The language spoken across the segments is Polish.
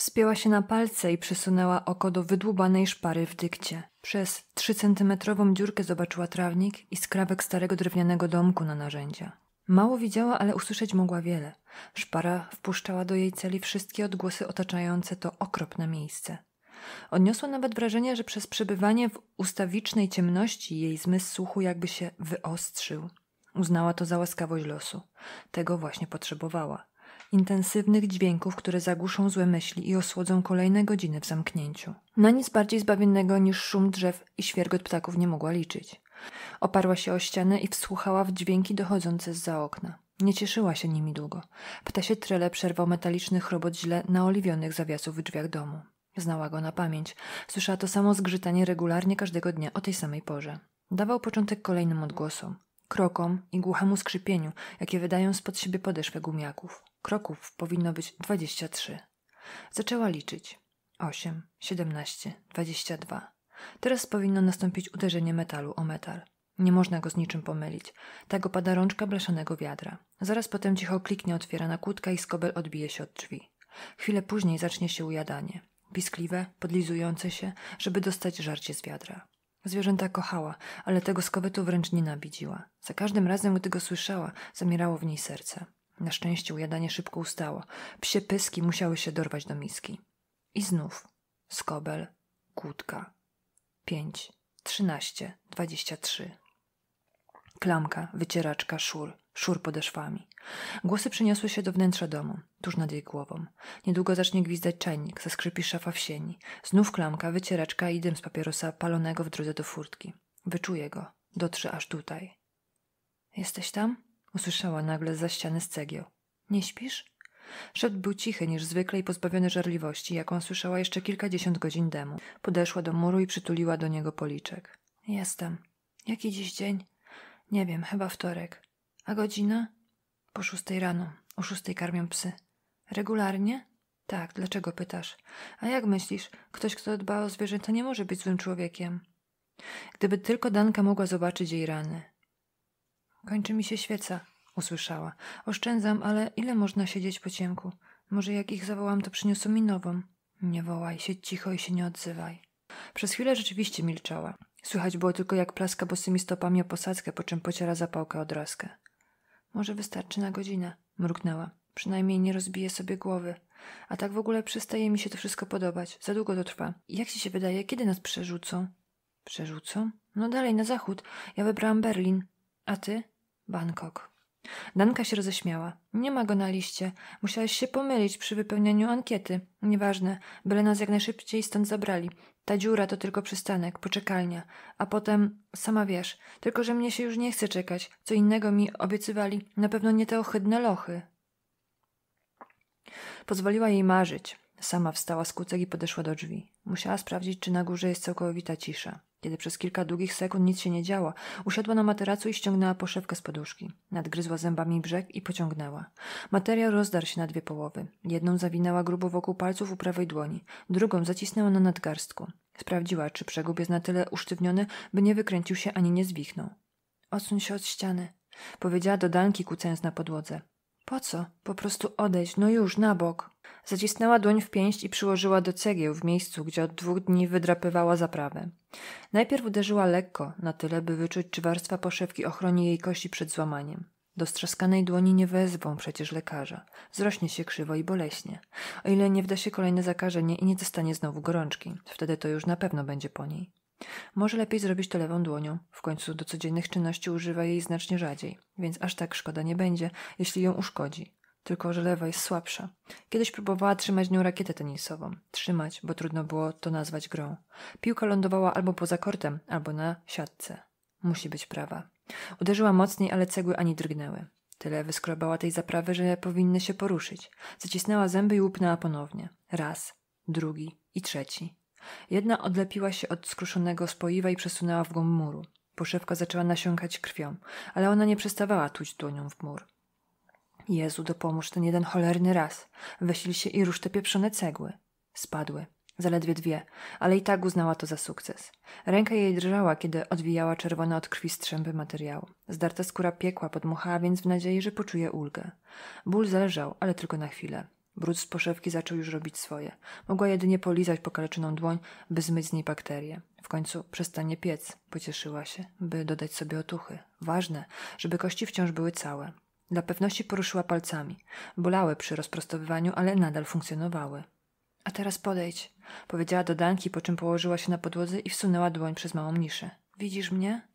Wspięła się na palce i przysunęła oko do wydłubanej szpary w dykcie. Przez trzycentymetrową dziurkę zobaczyła trawnik i skrawek starego drewnianego domku na narzędzia. Mało widziała, ale usłyszeć mogła wiele. Szpara wpuszczała do jej celi wszystkie odgłosy otaczające to okropne miejsce. Odniosła nawet wrażenie, że przez przebywanie w ustawicznej ciemności jej zmysł słuchu jakby się wyostrzył. Uznała to za łaskawość losu. Tego właśnie potrzebowała intensywnych dźwięków, które zagłuszą złe myśli i osłodzą kolejne godziny w zamknięciu. Na nic bardziej zbawiennego niż szum drzew i świergot ptaków nie mogła liczyć. Oparła się o ścianę i wsłuchała w dźwięki dochodzące z za okna. Nie cieszyła się nimi długo. Ptasie trele przerwał metaliczny chrobot źle naoliwionych zawiasów w drzwiach domu. Znała go na pamięć. Słyszała to samo zgrzytanie regularnie każdego dnia o tej samej porze. Dawał początek kolejnym odgłosom krokom i głuchemu skrzypieniu, jakie wydają spod siebie podeszwę gumiaków. Kroków powinno być 23. Zaczęła liczyć. 8, 17, 22. Teraz powinno nastąpić uderzenie metalu o metal. Nie można go z niczym pomylić. Tak opada rączka blaszanego wiadra. Zaraz potem cicho kliknie otwierana kłódka i skobel odbije się od drzwi. Chwilę później zacznie się ujadanie. Piskliwe, podlizujące się, żeby dostać żarcie z wiadra. Zwierzęta kochała, ale tego skowetu wręcz nienawidziła. Za każdym razem, gdy go słyszała, zamierało w niej serce. Na szczęście ujadanie szybko ustało. Psie pyski musiały się dorwać do miski. I znów skobel, kłódka. Pięć, trzynaście, dwadzieścia trzy. Klamka, wycieraczka, szur, szur podeszwami. Głosy przeniosły się do wnętrza domu, tuż nad jej głową. Niedługo zacznie gwizdać czajnik, zaskrzypi szafa w sieni. Znów klamka, wycieraczka i dym z papierosa palonego w drodze do furtki. Wyczuje go, dotrze aż tutaj. Jesteś tam? Usłyszała nagle za ściany z cegieł. Nie śpisz? Szept był cichy niż zwykle i pozbawiony żarliwości, jaką słyszała jeszcze kilkadziesiąt godzin temu. Podeszła do muru i przytuliła do niego policzek. Jestem. Jaki dziś dzień? Nie wiem, chyba wtorek. A godzina? Po szóstej rano. O szóstej karmią psy. Regularnie? Tak, dlaczego pytasz? A jak myślisz, ktoś, kto dba o zwierzęta, nie może być złym człowiekiem? Gdyby tylko Danka mogła zobaczyć jej rany. Kończy mi się świeca, usłyszała. Oszczędzam, ale ile można siedzieć po ciemku? Może jak ich zawołam, to przyniosą mi nową. Nie wołaj, siedź cicho i się nie odzywaj. Przez chwilę rzeczywiście milczała. Słychać było tylko, jak plaska bosymi stopami o posadzkę, po czym pociera zapałkę od rozkę. Może wystarczy na godzinę, mruknęła. Przynajmniej nie rozbiję sobie głowy. A tak w ogóle przestaje mi się to wszystko podobać. Za długo to trwa. Jak ci się wydaje, kiedy nas przerzucą? Przerzucą? No dalej, na zachód. Ja wybrałam Berlin. A ty? Bangkok. Danka się roześmiała. Nie ma go na liście. Musiałeś się pomylić przy wypełnianiu ankiety. Nieważne, byle nas jak najszybciej stąd zabrali. Ta dziura to tylko przystanek, poczekalnia. A potem, sama wiesz, tylko że mnie się już nie chce czekać. Co innego mi obiecywali, na pewno nie te ohydne lochy. Pozwoliła jej marzyć. Sama wstała z kucek i podeszła do drzwi. Musiała sprawdzić, czy na górze jest całkowita cisza. Kiedy przez kilka długich sekund nic się nie działo, usiadła na materacu i ściągnęła poszewkę z poduszki. Nadgryzła zębami brzeg i pociągnęła. Materiał rozdarł się na dwie połowy. Jedną zawinęła grubo wokół palców u prawej dłoni, drugą zacisnęła na nadgarstku. Sprawdziła, czy przegub jest na tyle usztywniony, by nie wykręcił się ani nie zwichnął. Odsuń się od ściany, powiedziała do Danki, kucając na podłodze. Po co? Po prostu odejść, no już, na bok. Zacisnęła dłoń w pięść i przyłożyła do cegieł w miejscu, gdzie od dwóch dni wydrapywała zaprawę. Najpierw uderzyła lekko, na tyle, by wyczuć, czy warstwa poszewki ochroni jej kości przed złamaniem. Do strzaskanej dłoni nie wezwą przecież lekarza. Zrośnie się krzywo i boleśnie. O ile nie wda się kolejne zakażenie i nie dostanie znowu gorączki. Wtedy to już na pewno będzie po niej. Może lepiej zrobić to lewą dłonią. W końcu do codziennych czynności używa jej znacznie rzadziej, więc aż tak szkoda nie będzie, jeśli ją uszkodzi. Tylko, że lewa jest słabsza. Kiedyś próbowała trzymać nią rakietę tenisową. Trzymać, bo trudno było to nazwać grą. Piłka lądowała albo poza kortem, albo na siatce. Musi być prawa. Uderzyła mocniej, ale cegły ani drgnęły. Tyle wyskrobała tej zaprawy, że powinny się poruszyć. Zacisnęła zęby i łupnęła ponownie. Raz, drugi i trzeci. Jedna odlepiła się od skruszonego spoiwa i przesunęła w głąb muru. Poszewka zaczęła nasiąkać krwią, ale ona nie przestawała tuć dłonią w mur. Jezu, dopomóż ten jeden cholerny raz. Wesil się i rusz te pieprzone cegły. Spadły. Zaledwie dwie, ale i tak uznała to za sukces. Ręka jej drżała, kiedy odwijała czerwone od krwi strzępy materiału. Zdarta skóra piekła, podmuchała więc w nadziei, że poczuje ulgę. Ból zależał, ale tylko na chwilę. Brud z poszewki zaczął już robić swoje. Mogła jedynie polizać pokaleczoną dłoń, by zmyć z niej bakterie. W końcu przestanie piec, pocieszyła się, by dodać sobie otuchy. Ważne, żeby kości wciąż były całe. Dla pewności poruszyła palcami. Bolały przy rozprostowywaniu, ale nadal funkcjonowały. A teraz podejdź, powiedziała do Danki, po czym położyła się na podłodze i wsunęła dłoń przez małą niszę. Widzisz mnie?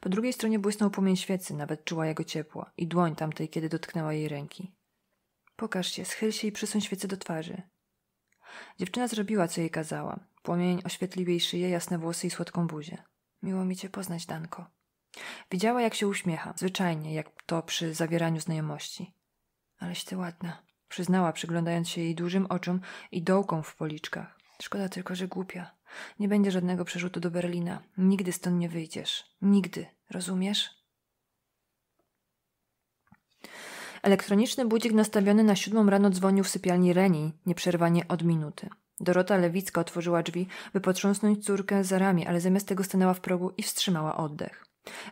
Po drugiej stronie błysnął płomień świecy, nawet czuła jego ciepło i dłoń tamtej, kiedy dotknęła jej ręki. Pokaż się, schyl się i przysuń świecę do twarzy. Dziewczyna zrobiła, co jej kazała. Płomień oświetlił jej szyję, jasne włosy i słodką buzię. Miło mi cię poznać, Danko. Widziała, jak się uśmiecha, zwyczajnie, jak to przy zawieraniu znajomości. Aleś ty ładna, przyznała, przyglądając się jej dużym oczom i dołką w policzkach. Szkoda tylko, że głupia. Nie będzie żadnego przerzutu do Berlina. Nigdy stąd nie wyjdziesz. Nigdy. Rozumiesz? Elektroniczny budzik nastawiony na siódmą rano dzwonił w sypialni Reni, nieprzerwanie od minuty. Dorota Lewicka otworzyła drzwi, by potrząsnąć córkę za ramię, ale zamiast tego stanęła w progu i wstrzymała oddech.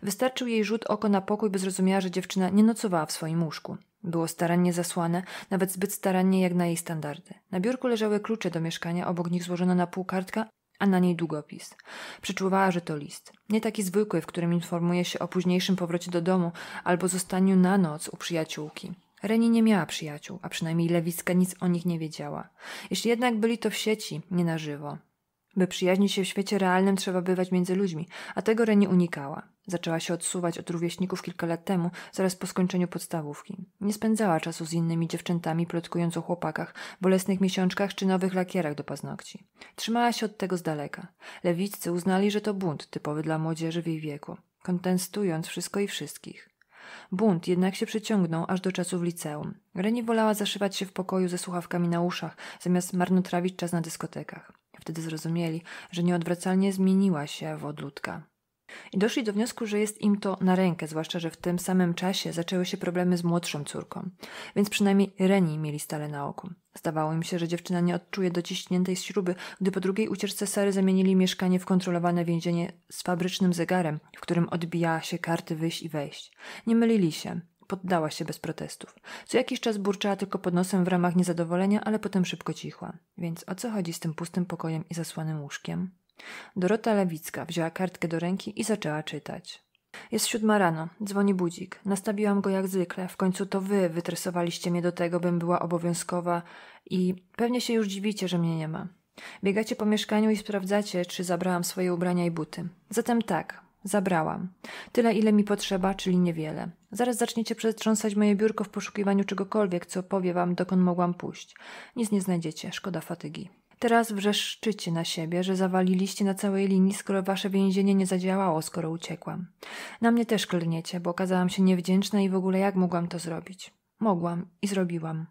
Wystarczył jej rzut oko na pokój, by zrozumiała, że dziewczyna nie nocowała w swoim łóżku. Było starannie zasłane, nawet zbyt starannie jak na jej standardy. Na biurku leżały klucze do mieszkania, obok nich złożono na pół kartka, a na niej długopis. Przeczuwała, że to list. Nie taki zwykły, w którym informuje się o późniejszym powrocie do domu albo zostaniu na noc u przyjaciółki. Reni nie miała przyjaciół, a przynajmniej Lewicka nic o nich nie wiedziała. Jeśli jednak byli to w sieci, nie na żywo. By przyjaźnić się w świecie realnym, trzeba bywać między ludźmi, a tego Reni unikała. Zaczęła się odsuwać od rówieśników kilka lat temu, zaraz po skończeniu podstawówki. Nie spędzała czasu z innymi dziewczętami, plotkując o chłopakach, bolesnych miesiączkach czy nowych lakierach do paznokci. Trzymała się od tego z daleka. Lewicy uznali, że to bunt typowy dla młodzieży w jej wieku, kontestując wszystko i wszystkich. Bunt jednak się przeciągnął aż do czasów liceum. Reni wolała zaszywać się w pokoju ze słuchawkami na uszach, zamiast marnotrawić czas na dyskotekach. Wtedy zrozumieli, że nieodwracalnie zmieniła się wodludka. I doszli do wniosku, że jest im to na rękę, zwłaszcza, że w tym samym czasie zaczęły się problemy z młodszą córką, więc przynajmniej Reni mieli stale na oku. Zdawało im się, że dziewczyna nie odczuje dociśniętej śruby, gdy po drugiej ucieczce Sary zamienili mieszkanie w kontrolowane więzienie z fabrycznym zegarem, w którym odbija się karty wyjść i wejść. Nie mylili się. Poddała się bez protestów. Co jakiś czas burczała tylko pod nosem w ramach niezadowolenia, ale potem szybko cichła. Więc o co chodzi z tym pustym pokojem i zasłanym łóżkiem? Dorota Lewicka wzięła kartkę do ręki i zaczęła czytać. Jest siódma rano, dzwoni budzik. Nastawiłam go jak zwykle. W końcu to wy wytresowaliście mnie do tego, bym była obowiązkowa i pewnie się już dziwicie, że mnie nie ma. Biegacie po mieszkaniu i sprawdzacie, czy zabrałam swoje ubrania i buty. Zatem tak, Zabrałam. Tyle, ile mi potrzeba, czyli niewiele. Zaraz zaczniecie przetrząsać moje biurko w poszukiwaniu czegokolwiek, co powie wam, dokąd mogłam pójść. Nic nie znajdziecie, szkoda fatygi. Teraz wrzeszczycie na siebie, że zawaliliście na całej linii, skoro wasze więzienie nie zadziałało, skoro uciekłam. Na mnie też klniecie, bo okazałam się niewdzięczna i w ogóle jak mogłam to zrobić? Mogłam i zrobiłam.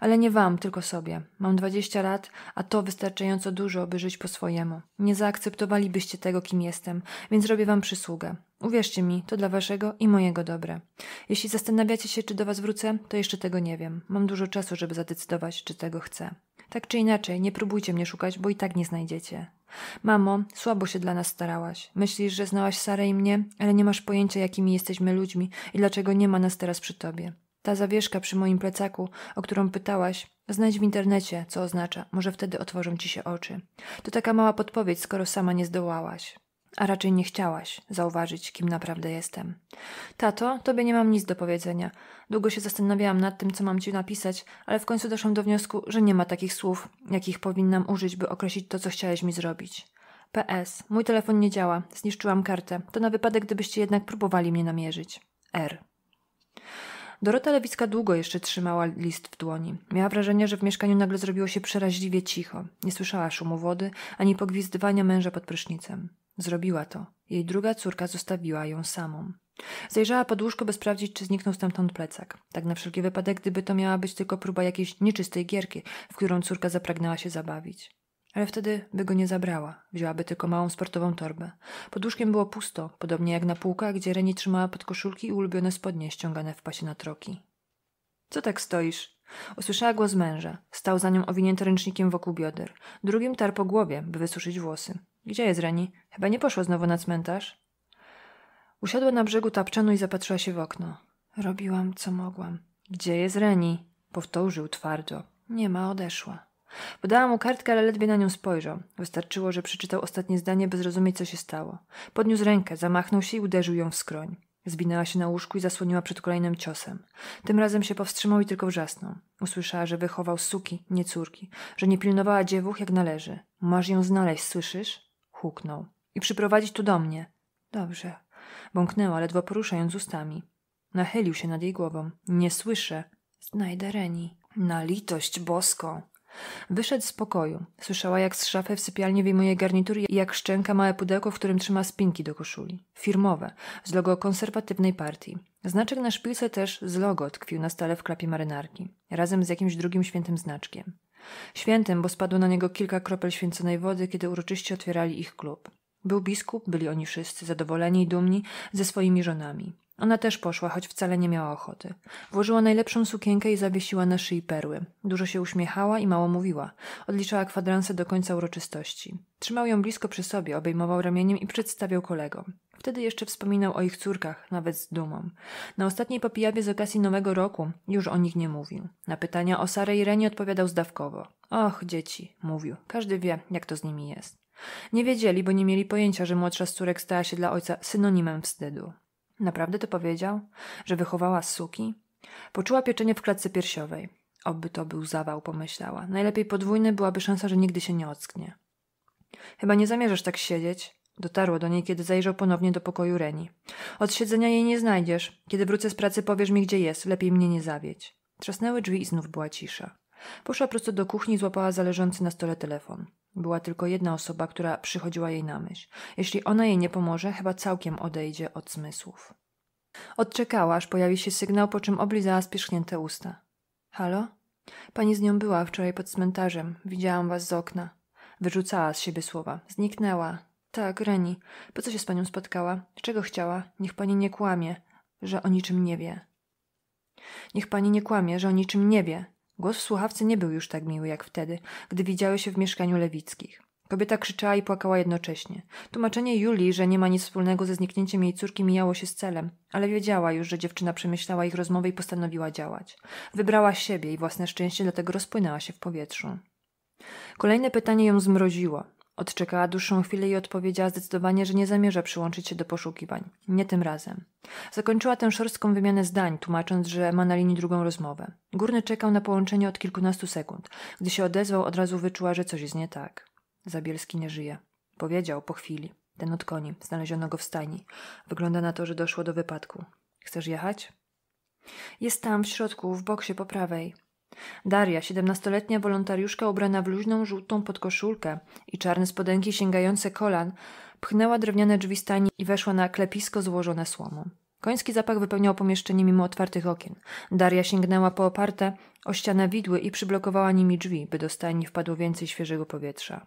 Ale nie wam, tylko sobie. Mam dwadzieścia lat, a to wystarczająco dużo, by żyć po swojemu. Nie zaakceptowalibyście tego, kim jestem, więc robię wam przysługę. Uwierzcie mi, to dla waszego i mojego dobre. Jeśli zastanawiacie się, czy do was wrócę, to jeszcze tego nie wiem. Mam dużo czasu, żeby zadecydować, czy tego chcę. Tak czy inaczej, nie próbujcie mnie szukać, bo i tak nie znajdziecie. Mamo, słabo się dla nas starałaś. Myślisz, że znałaś Sarę i mnie, ale nie masz pojęcia, jakimi jesteśmy ludźmi i dlaczego nie ma nas teraz przy tobie. Ta zawieszka przy moim plecaku, o którą pytałaś, znajdź w internecie, co oznacza, może wtedy otworzą ci się oczy. To taka mała podpowiedź, skoro sama nie zdołałaś. A raczej nie chciałaś zauważyć, kim naprawdę jestem. Tato, tobie nie mam nic do powiedzenia. Długo się zastanawiałam nad tym, co mam ci napisać, ale w końcu doszłam do wniosku, że nie ma takich słów, jakich powinnam użyć, by określić to, co chciałeś mi zrobić. PS. Mój telefon nie działa. Zniszczyłam kartę. To na wypadek, gdybyście jednak próbowali mnie namierzyć. R. Dorota Lewicka długo jeszcze trzymała list w dłoni. Miała wrażenie, że w mieszkaniu nagle zrobiło się przeraźliwie cicho. Nie słyszała szumu wody, ani pogwizdywania męża pod prysznicem. Zrobiła to. Jej druga córka zostawiła ją samą. Zajrzała pod łóżko, by sprawdzić, czy zniknął stamtąd plecak. Tak na wszelki wypadek, gdyby to miała być tylko próba jakiejś nieczystej gierki, w którą córka zapragnęła się zabawić. Ale wtedy by go nie zabrała, wzięłaby tylko małą sportową torbę. Pod łóżkiem było pusto, podobnie jak na półkach, gdzie Reni trzymała podkoszulki i ulubione spodnie ściągane w pasie na troki. Co tak stoisz? Usłyszała głos męża. Stał za nią owinięty ręcznikiem wokół bioder. Drugim tar po głowie, by wysuszyć włosy. Gdzie jest Reni? Chyba nie poszła znowu na cmentarz? Usiadła na brzegu tapczanu i zapatrzyła się w okno. Robiłam, co mogłam. Gdzie jest Reni? Powtórzył twardo. Nie ma, odeszła. Podała mu kartkę, ale ledwie na nią spojrzał. Wystarczyło, że przeczytał ostatnie zdanie, by zrozumieć, co się stało. Podniósł rękę, zamachnął się i uderzył ją w skroń. Zbinęła się na łóżku i zasłoniła przed kolejnym ciosem. Tym razem się powstrzymał i tylko wrzasnął. Usłyszała, że wychował suki, nie córki, że nie pilnowała dziewuch jak należy. Masz ją znaleźć, słyszysz? Huknął. I przyprowadzić tu do mnie. Dobrze. Bąknęła, ledwo poruszając ustami. Nachylił się nad jej głową. Nie słyszę. Znajdę Reni. Na litość boską. Wyszedł z pokoju. Słyszała, jak z szafy w sypialni wyjmuje garnitur i jak szczęka małe pudełko, w którym trzyma spinki do koszuli. Firmowe, z logo konserwatywnej partii. Znaczek na szpilce też z logo tkwił na stale w klapie marynarki, razem z jakimś drugim świętym znaczkiem. Świętym, bo spadło na niego kilka kropel święconej wody, kiedy uroczyście otwierali ich klub. Był biskup, byli oni wszyscy zadowoleni i dumni ze swoimi żonami. Ona też poszła, choć wcale nie miała ochoty. Włożyła najlepszą sukienkę i zawiesiła na szyi perły. Dużo się uśmiechała i mało mówiła. Odliczała kwadranse do końca uroczystości. Trzymał ją blisko przy sobie, obejmował ramieniem i przedstawiał kolegom. Wtedy jeszcze wspominał o ich córkach, nawet z dumą. Na ostatniej popijawie z okazji Nowego Roku już o nich nie mówił. Na pytania o Sarę i Reni odpowiadał zdawkowo. Och, dzieci, mówił. Każdy wie, jak to z nimi jest. Nie wiedzieli, bo nie mieli pojęcia, że młodsza z córek stała się dla ojca synonimem wstydu. Naprawdę to powiedział? Że wychowała suki? Poczuła pieczenie w klatce piersiowej. Oby to był zawał, pomyślała. Najlepiej podwójny byłaby szansa, że nigdy się nie ocknie. Chyba nie zamierzasz tak siedzieć. Dotarło do niej, kiedy zajrzał ponownie do pokoju Reni. Od siedzenia jej nie znajdziesz. Kiedy wrócę z pracy, powiesz mi, gdzie jest. Lepiej mnie nie zawiedź. Trzasnęły drzwi i znów była cisza. Poszła prosto do kuchni i złapała zależący na stole telefon. Była tylko jedna osoba, która przychodziła jej na myśl. Jeśli ona jej nie pomoże, chyba całkiem odejdzie od zmysłów. Odczekała, aż pojawi się sygnał, po czym oblizała spierzchnięte usta. Halo? Pani z nią była wczoraj pod cmentarzem. Widziałam was z okna. Wyrzucała z siebie słowa. Zniknęła. Tak, Reni. Po co się z panią spotkała? Czego chciała? Niech pani nie kłamie, że o niczym nie wie. Niech pani nie kłamie, że o niczym nie wie, Głos w słuchawce nie był już tak miły jak wtedy, gdy widziały się w mieszkaniu Lewickich. Kobieta krzyczała i płakała jednocześnie. Tłumaczenie Julii, że nie ma nic wspólnego ze zniknięciem jej córki, mijało się z celem, ale wiedziała już, że dziewczyna przemyślała ich rozmowę i postanowiła działać. Wybrała siebie i własne szczęście, dlatego rozpłynęła się w powietrzu. Kolejne pytanie ją zmroziło. Odczekała dłuższą chwilę i odpowiedziała zdecydowanie, że nie zamierza przyłączyć się do poszukiwań. Nie tym razem. Zakończyła tę szorstką wymianę zdań, tłumacząc, że ma na linii drugą rozmowę. Górny czekał na połączenie od kilkunastu sekund. Gdy się odezwał, od razu wyczuła, że coś jest nie tak. Zabielski nie żyje. Powiedział po chwili. Ten od koni. Znaleziono go w stajni. Wygląda na to, że doszło do wypadku. Chcesz jechać? Jest tam, w środku, w boksie po prawej. Daria, siedemnastoletnia wolontariuszka ubrana w luźną żółtą podkoszulkę i czarne spodenki sięgające kolan, pchnęła drewniane drzwi stajni i weszła na klepisko złożone słomą. Koński zapach wypełniał pomieszczenie mimo otwartych okien. Daria sięgnęła po oparte o ścianę widły i przyblokowała nimi drzwi, by do stajni wpadło więcej świeżego powietrza.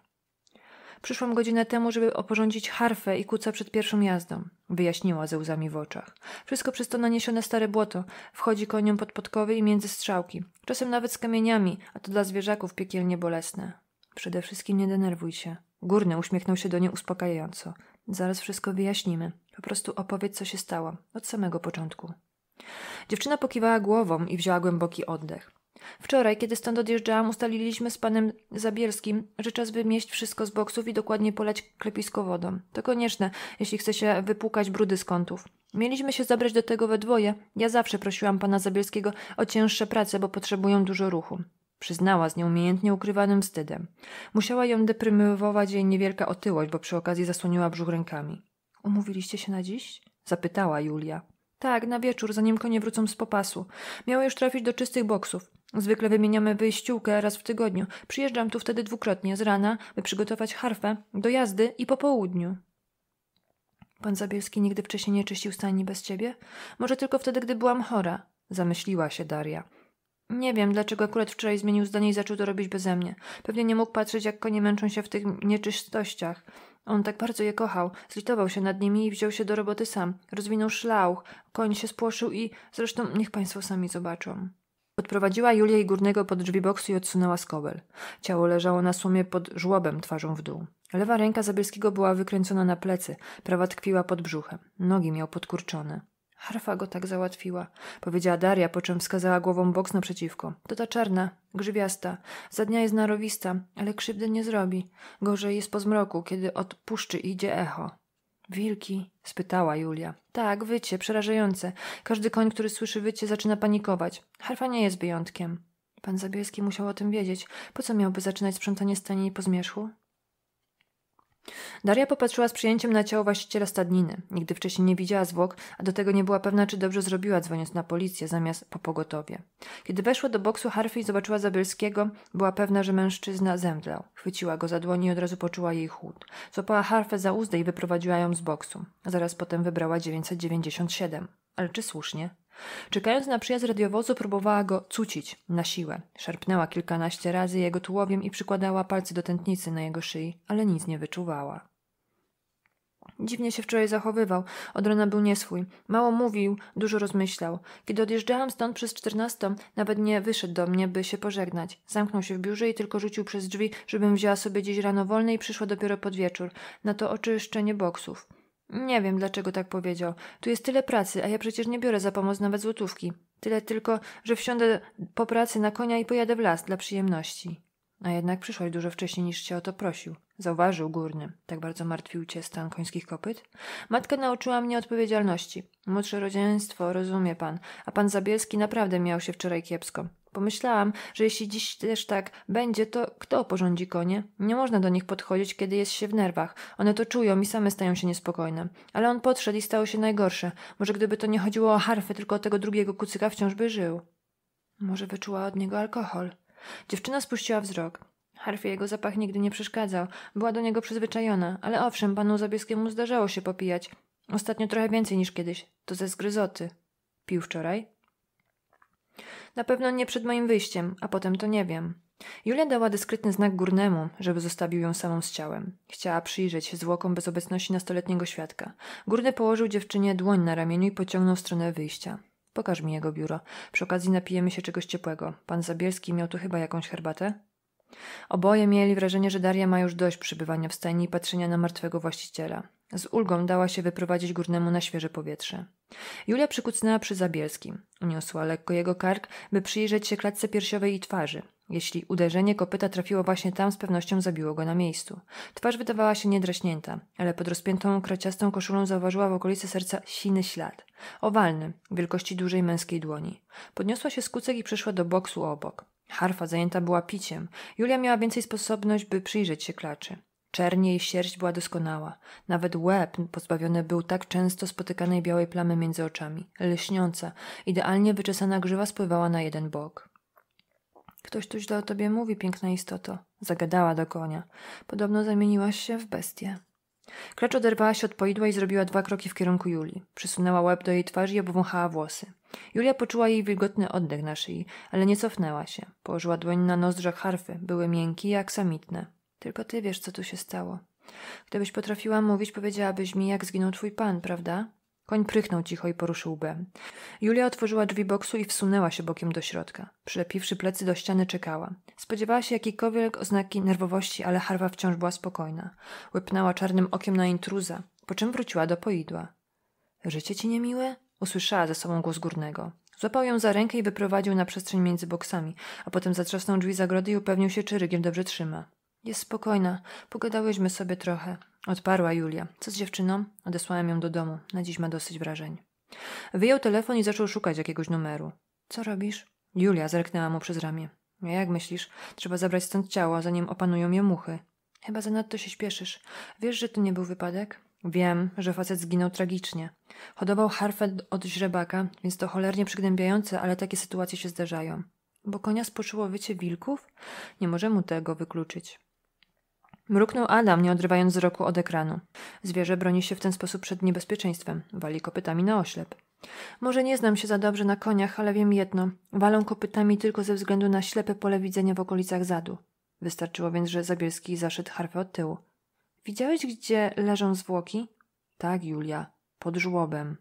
Przyszłam godzinę temu, żeby oporządzić harfę i kuca przed pierwszą jazdą. Wyjaśniła ze łzami w oczach. Wszystko przez to naniesione stare błoto. Wchodzi koniom pod podkowy i między strzałki. Czasem nawet z kamieniami, a to dla zwierzaków piekielnie bolesne. Przede wszystkim nie denerwuj się. Górny uśmiechnął się do niej uspokajająco. Zaraz wszystko wyjaśnimy. Po prostu opowiedz, co się stało. Od samego początku. Dziewczyna pokiwała głową i wzięła głęboki oddech. Wczoraj, kiedy stąd odjeżdżałam, ustaliliśmy z panem Zabielskim, że czas wymieść wszystko z boksów i dokładnie polać klepisko wodą. To konieczne, jeśli chce się wypłukać brudy z kątów. Mieliśmy się zabrać do tego we dwoje. Ja zawsze prosiłam pana Zabielskiego o cięższe prace, bo potrzebują dużo ruchu. Przyznała z nieumiejętnie ukrywanym wstydem. Musiała ją deprymować jej niewielka otyłość, bo przy okazji zasłoniła brzuch rękami. Umówiliście się na dziś? Zapytała Julia. Tak, na wieczór, zanim konie wrócą z popasu. Miało już trafić do czystych boksów. Zwykle wymieniamy wyjściółkę raz w tygodniu. Przyjeżdżam tu wtedy dwukrotnie, z rana, by przygotować harfę, do jazdy i po południu. Pan Zabielski nigdy wcześniej nie czyścił stajni bez ciebie? Może tylko wtedy, gdy byłam chora, zamyśliła się Daria. Nie wiem, dlaczego akurat wczoraj zmienił zdanie i zaczął to robić beze mnie. Pewnie nie mógł patrzeć, jak konie męczą się w tych nieczystościach. On tak bardzo je kochał, zlitował się nad nimi i wziął się do roboty sam. Rozwinął szlauch, koń się spłoszył i zresztą niech państwo sami zobaczą. Podprowadziła Julię i Górnego pod drzwi boksu i odsunęła skobel. Ciało leżało na sumie pod żłobem twarzą w dół. Lewa ręka Zabielskiego była wykręcona na plecy, prawa tkwiła pod brzuchem. Nogi miał podkurczone. Harfa go tak załatwiła, powiedziała Daria, po czym wskazała głową boks naprzeciwko. To ta czarna, grzywiasta. Za dnia jest narowista, ale krzywdy nie zrobi. Gorzej jest po zmroku, kiedy od puszczy idzie echo. Wilki? spytała Julia. Tak, wycie, przerażające. Każdy koń, który słyszy wycie, zaczyna panikować. Harfa nie jest wyjątkiem. Pan Zabielski musiał o tym wiedzieć. Po co miałby zaczynać sprzątanie stajni po zmierzchu? Daria popatrzyła z przyjęciem na ciało właściciela stadniny. Nigdy wcześniej nie widziała zwłok, a do tego nie była pewna, czy dobrze zrobiła dzwoniąc na policję zamiast po pogotowie. Kiedy weszła do boksu Harfi i zobaczyła Zabelskiego, była pewna, że mężczyzna zemdlał. Chwyciła go za dłoń i od razu poczuła jej chłód. Złapała Harfę za uzdę i wyprowadziła ją z boksu. Zaraz potem wybrała 997. Ale czy słusznie? Czekając na przyjazd radiowozu, próbowała go cucić na siłę. Szarpnęła kilkanaście razy jego tułowiem i przykładała palce do tętnicy na jego szyi, ale nic nie wyczuwała. Dziwnie się wczoraj zachowywał. Od rana był nieswój. Mało mówił, dużo rozmyślał. Kiedy odjeżdżałam stąd przez czternastą, nawet nie wyszedł do mnie, by się pożegnać. Zamknął się w biurze i tylko rzucił przez drzwi, żebym wzięła sobie dziś rano wolne i przyszła dopiero pod wieczór, na to oczyszczenie boksów. Nie wiem, dlaczego tak powiedział. Tu jest tyle pracy, a ja przecież nie biorę za pomoc nawet złotówki. Tyle tylko, że wsiądę po pracy na konia i pojadę w las dla przyjemności. A jednak przyszłaś dużo wcześniej niż cię o to prosił. Zauważył górny. Tak bardzo martwił cię stan końskich kopyt? Matka nauczyła mnie odpowiedzialności. Młodsze rodzeństwo, rozumie pan. A pan Zabielski naprawdę miał się wczoraj kiepsko. Pomyślałam, że jeśli dziś też tak będzie, to kto porządzi konie? Nie można do nich podchodzić, kiedy jest się w nerwach. One to czują i same stają się niespokojne. Ale on podszedł i stało się najgorsze. Może gdyby to nie chodziło o harfę, tylko o tego drugiego kucyka wciąż by żył. Może wyczuła od niego alkohol. Dziewczyna spuściła wzrok. Harfie jego zapach nigdy nie przeszkadzał. Była do niego przyzwyczajona, ale owszem, panu Zabieskiemu zdarzało się popijać. Ostatnio trochę więcej niż kiedyś. To ze zgryzoty. Pił wczoraj? Na pewno nie przed moim wyjściem, a potem to nie wiem. Julia dała dyskretny znak górnemu, żeby zostawił ją samą z ciałem. Chciała przyjrzeć się zwłokom bez obecności nastoletniego świadka. Górny położył dziewczynie dłoń na ramieniu i pociągnął w stronę wyjścia. Pokaż mi jego biuro. Przy okazji napijemy się czegoś ciepłego. Pan Zabielski miał tu chyba jakąś herbatę? Oboje mieli wrażenie, że Daria ma już dość przybywania w stajni i patrzenia na martwego właściciela. Z ulgą dała się wyprowadzić górnemu na świeże powietrze. Julia przykucnęła przy Zabielskim. Uniosła lekko jego kark, by przyjrzeć się klatce piersiowej i twarzy. Jeśli uderzenie kopyta trafiło właśnie tam, z pewnością zabiło go na miejscu. Twarz wydawała się niedraśnięta, ale pod rozpiętą, kraciastą koszulą zauważyła w okolicy serca siny ślad. Owalny, wielkości dużej męskiej dłoni. Podniosła się z kucek i przyszła do boksu obok. Harfa zajęta była piciem. Julia miała więcej sposobność, by przyjrzeć się klaczy. Czernie i sierść była doskonała. Nawet łeb pozbawiony był tak często spotykanej białej plamy między oczami. Lśniąca, idealnie wyczesana grzywa spływała na jeden bok. Ktoś tu źle o tobie mówi, piękna istoto. Zagadała do konia. Podobno zamieniłaś się w bestię. Klecz oderwała się od poidła i zrobiła dwa kroki w kierunku Julii. Przysunęła łeb do jej twarzy i obwąchała włosy. Julia poczuła jej wilgotny oddech na szyi, ale nie cofnęła się. Położyła dłoń na nozdrzach harfy. Były miękkie i aksamitne. Tylko ty wiesz, co tu się stało. Gdybyś potrafiła mówić, powiedziałabyś mi, jak zginął twój pan, prawda? Koń prychnął cicho i poruszył łbem. Julia otworzyła drzwi boksu i wsunęła się bokiem do środka. Przylepiwszy plecy do ściany, czekała. Spodziewała się jakiejkolwiek oznaki nerwowości, ale Harwa wciąż była spokojna. Łypnęła czarnym okiem na intruza, po czym wróciła do poidła. Życie ci niemiłe? Usłyszała ze sobą głos górnego. Złapał ją za rękę i wyprowadził na przestrzeń między boksami, a potem zatrzasnął drzwi zagrody i upewnił się, czy rygiel dobrze trzyma. Jest spokojna. Pogadałyśmy sobie trochę. Odparła Julia. Co z dziewczyną? Odesłałem ją do domu. Na dziś ma dosyć wrażeń. Wyjął telefon i zaczął szukać jakiegoś numeru. Co robisz? Julia zerknęła mu przez ramię. A jak myślisz? Trzeba zabrać stąd ciało, zanim opanują je muchy. Chyba zanadto się śpieszysz. Wiesz, że to nie był wypadek? Wiem, że facet zginął tragicznie. Hodował harfę od źrebaka, więc to cholernie przygnębiające, ale takie sytuacje się zdarzają. Bo konia spoczyło wycie wilków? Nie możemy tego wykluczyć. Mruknął Adam, nie odrywając wzroku od ekranu. Zwierzę broni się w ten sposób przed niebezpieczeństwem. Wali kopytami na oślep. Może nie znam się za dobrze na koniach, ale wiem jedno. Walą kopytami tylko ze względu na ślepe pole widzenia w okolicach zadu. Wystarczyło więc, że Zabielski zaszedł harfę od tyłu. Widziałeś, gdzie leżą zwłoki? Tak, Julia. Pod żłobem.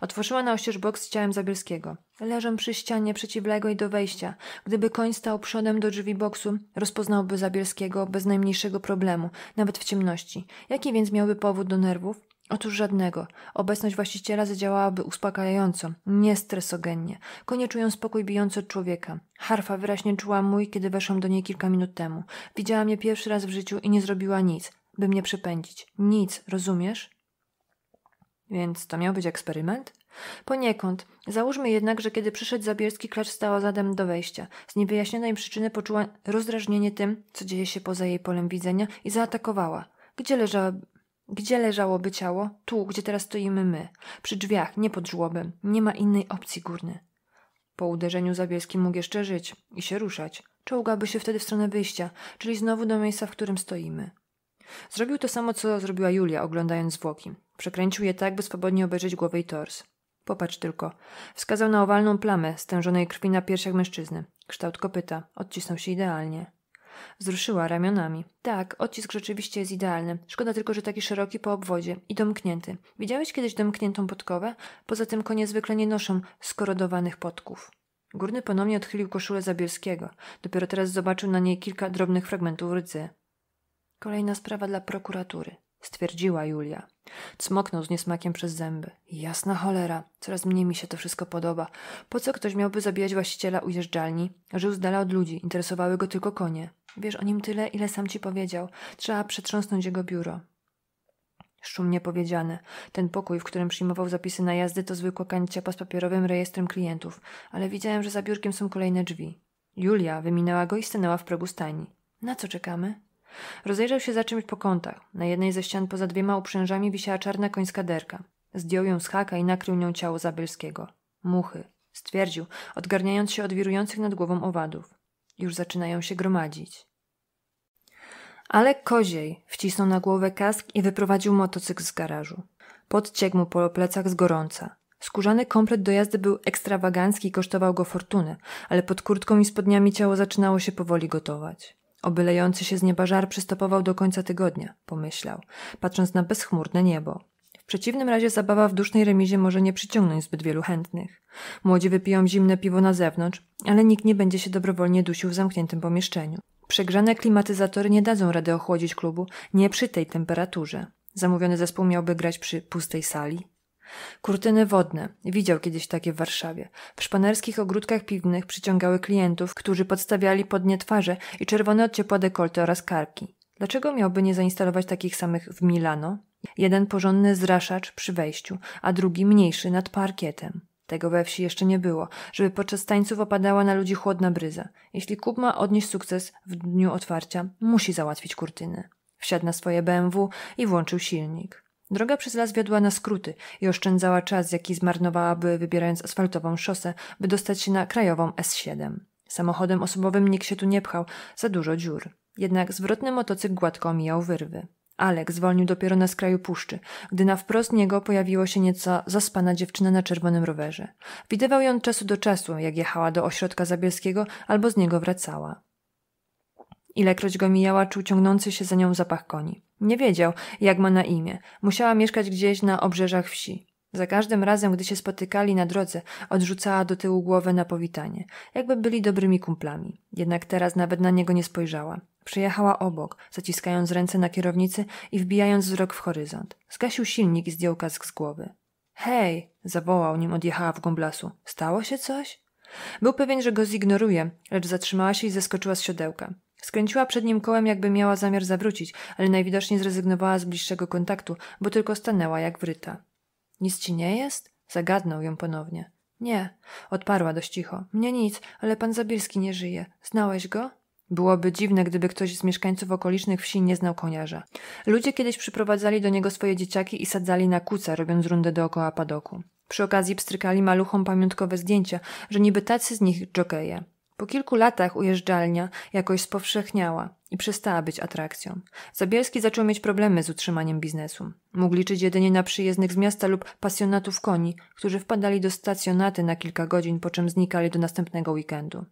Otworzyła na oścież bok z ciałem Zabielskiego. Leżą przy ścianie przeciwległej do wejścia. Gdyby koń stał przodem do drzwi boksu, rozpoznałby Zabielskiego bez najmniejszego problemu, nawet w ciemności. Jaki więc miałby powód do nerwów? Otóż żadnego. Obecność właściciela zadziałałaby uspokajająco, nie stresogennie. Konie czują spokój bijący od człowieka. Harfa wyraźnie czuła mój, kiedy weszłam do niej kilka minut temu. Widziała mnie pierwszy raz w życiu i nie zrobiła nic, by mnie przypędzić. Nic, rozumiesz? Więc to miał być eksperyment? Poniekąd. Załóżmy jednak, że kiedy przyszedł Zabielski, Klacz stała zadem do wejścia. Z niewyjaśnionej przyczyny poczuła rozdrażnienie tym, co dzieje się poza jej polem widzenia i zaatakowała. Gdzie, leżała, gdzie leżałoby ciało? Tu, gdzie teraz stoimy my. Przy drzwiach, nie pod żłobem. Nie ma innej opcji, górny. Po uderzeniu Zabielski mógł jeszcze żyć i się ruszać. Czołgałby się wtedy w stronę wyjścia, czyli znowu do miejsca, w którym stoimy. Zrobił to samo, co zrobiła Julia, oglądając zwłoki. Przekręcił je tak, by swobodnie obejrzeć głowę i tors. Popatrz tylko. Wskazał na owalną plamę stężonej krwi na piersiach mężczyzny. Kształt kopyta. Odcisnął się idealnie. Wzruszyła ramionami. Tak, odcisk rzeczywiście jest idealny. Szkoda tylko, że taki szeroki po obwodzie i domknięty. Widziałeś kiedyś domkniętą podkowę? Poza tym konie zwykle nie noszą skorodowanych podków. Górny ponownie odchylił koszulę Zabielskiego. Dopiero teraz zobaczył na niej kilka drobnych fragmentów rdzy. Kolejna sprawa dla prokuratury, stwierdziła Julia. Cmoknął z niesmakiem przez zęby. Jasna cholera, coraz mniej mi się to wszystko podoba. Po co ktoś miałby zabijać właściciela ujeżdżalni? Żył z dala od ludzi, interesowały go tylko konie. Wiesz o nim tyle, ile sam ci powiedział. Trzeba przetrząsnąć jego biuro. Szumnie powiedziane. Ten pokój, w którym przyjmował zapisy na jazdy, to zwykła kanciapa z papierowym rejestrem klientów, ale widziałem, że za biurkiem są kolejne drzwi. Julia wyminęła go i stanęła w progu stajni. Na co czekamy? Rozejrzał się za czymś po kątach. Na jednej ze ścian poza dwiema uprzężami wisiała czarna końska derka. Zdjął ją z haka i nakrył nią ciało Zabelskiego. Muchy, stwierdził, odgarniając się od wirujących nad głową owadów. Już zaczynają się gromadzić. Ale koziej wcisnął na głowę kask i wyprowadził motocykl z garażu. Podciekł mu po plecach z gorąca. Skórzany komplet do jazdy był ekstrawagancki i kosztował go fortunę, ale pod kurtką i spodniami ciało zaczynało się powoli gotować. Obylejący się z nieba żar przystopował do końca tygodnia, pomyślał, patrząc na bezchmurne niebo. W przeciwnym razie zabawa w dusznej remizie może nie przyciągnąć zbyt wielu chętnych. Młodzi wypiją zimne piwo na zewnątrz, ale nikt nie będzie się dobrowolnie dusił w zamkniętym pomieszczeniu. Przegrzane klimatyzatory nie dadzą rady ochłodzić klubu, nie przy tej temperaturze. Zamówiony zespół miałby grać przy pustej sali, Kurtyny wodne. Widział kiedyś takie w Warszawie. W szpanerskich ogródkach piwnych przyciągały klientów, którzy podstawiali pod nie twarze i czerwone od ciepła dekolty oraz karki. Dlaczego miałby nie zainstalować takich samych w Milano? Jeden porządny zraszacz przy wejściu, a drugi mniejszy nad parkietem. Tego we wsi jeszcze nie było, żeby podczas tańców opadała na ludzi chłodna bryza. Jeśli klub ma odnieść sukces w dniu otwarcia, musi załatwić kurtyny. Wsiadł na swoje BMW i włączył silnik. Droga przez las wiodła na skróty i oszczędzała czas, jaki zmarnowałaby wybierając asfaltową szosę, by dostać się na krajową S7. Samochodem osobowym nikt się tu nie pchał, za dużo dziur. Jednak zwrotny motocykl gładko mijał wyrwy. Alek zwolnił dopiero na skraju puszczy, gdy na wprost niego pojawiło się nieco zaspana dziewczyna na czerwonym rowerze. Widywał ją czasu do czasu, jak jechała do ośrodka zabielskiego albo z niego wracała. Ilekroć go mijała, czuł ciągnący się za nią zapach koni. Nie wiedział, jak ma na imię. Musiała mieszkać gdzieś na obrzeżach wsi. Za każdym razem, gdy się spotykali na drodze, odrzucała do tyłu głowę na powitanie, jakby byli dobrymi kumplami. Jednak teraz nawet na niego nie spojrzała. Przejechała obok, zaciskając ręce na kierownicy i wbijając wzrok w horyzont. Zgasił silnik i zdjął kask z głowy. Hej! zawołał, nim odjechała w głąb lasu. Stało się coś? Był pewien, że go zignoruje, lecz zatrzymała się i zeskoczyła z siodełka. Skręciła przed nim kołem, jakby miała zamiar zawrócić, ale najwidoczniej zrezygnowała z bliższego kontaktu, bo tylko stanęła jak wryta. Nic ci nie jest? Zagadnął ją ponownie. Nie, odparła dość cicho. Mnie nic, ale pan Zabielski nie żyje. Znałeś go? Byłoby dziwne, gdyby ktoś z mieszkańców okolicznych wsi nie znał koniarza. Ludzie kiedyś przyprowadzali do niego swoje dzieciaki i sadzali na kuca, robiąc rundę dookoła padoku. Przy okazji pstrykali maluchom pamiątkowe zdjęcia, że niby tacy z nich dżokeje. Po kilku latach ujeżdżalnia jakoś spowszechniała i przestała być atrakcją. Zabielski zaczął mieć problemy z utrzymaniem biznesu. Mógł liczyć jedynie na przyjezdnych z miasta lub pasjonatów koni, którzy wpadali do stacjonaty na kilka godzin, po czym znikali do następnego weekendu.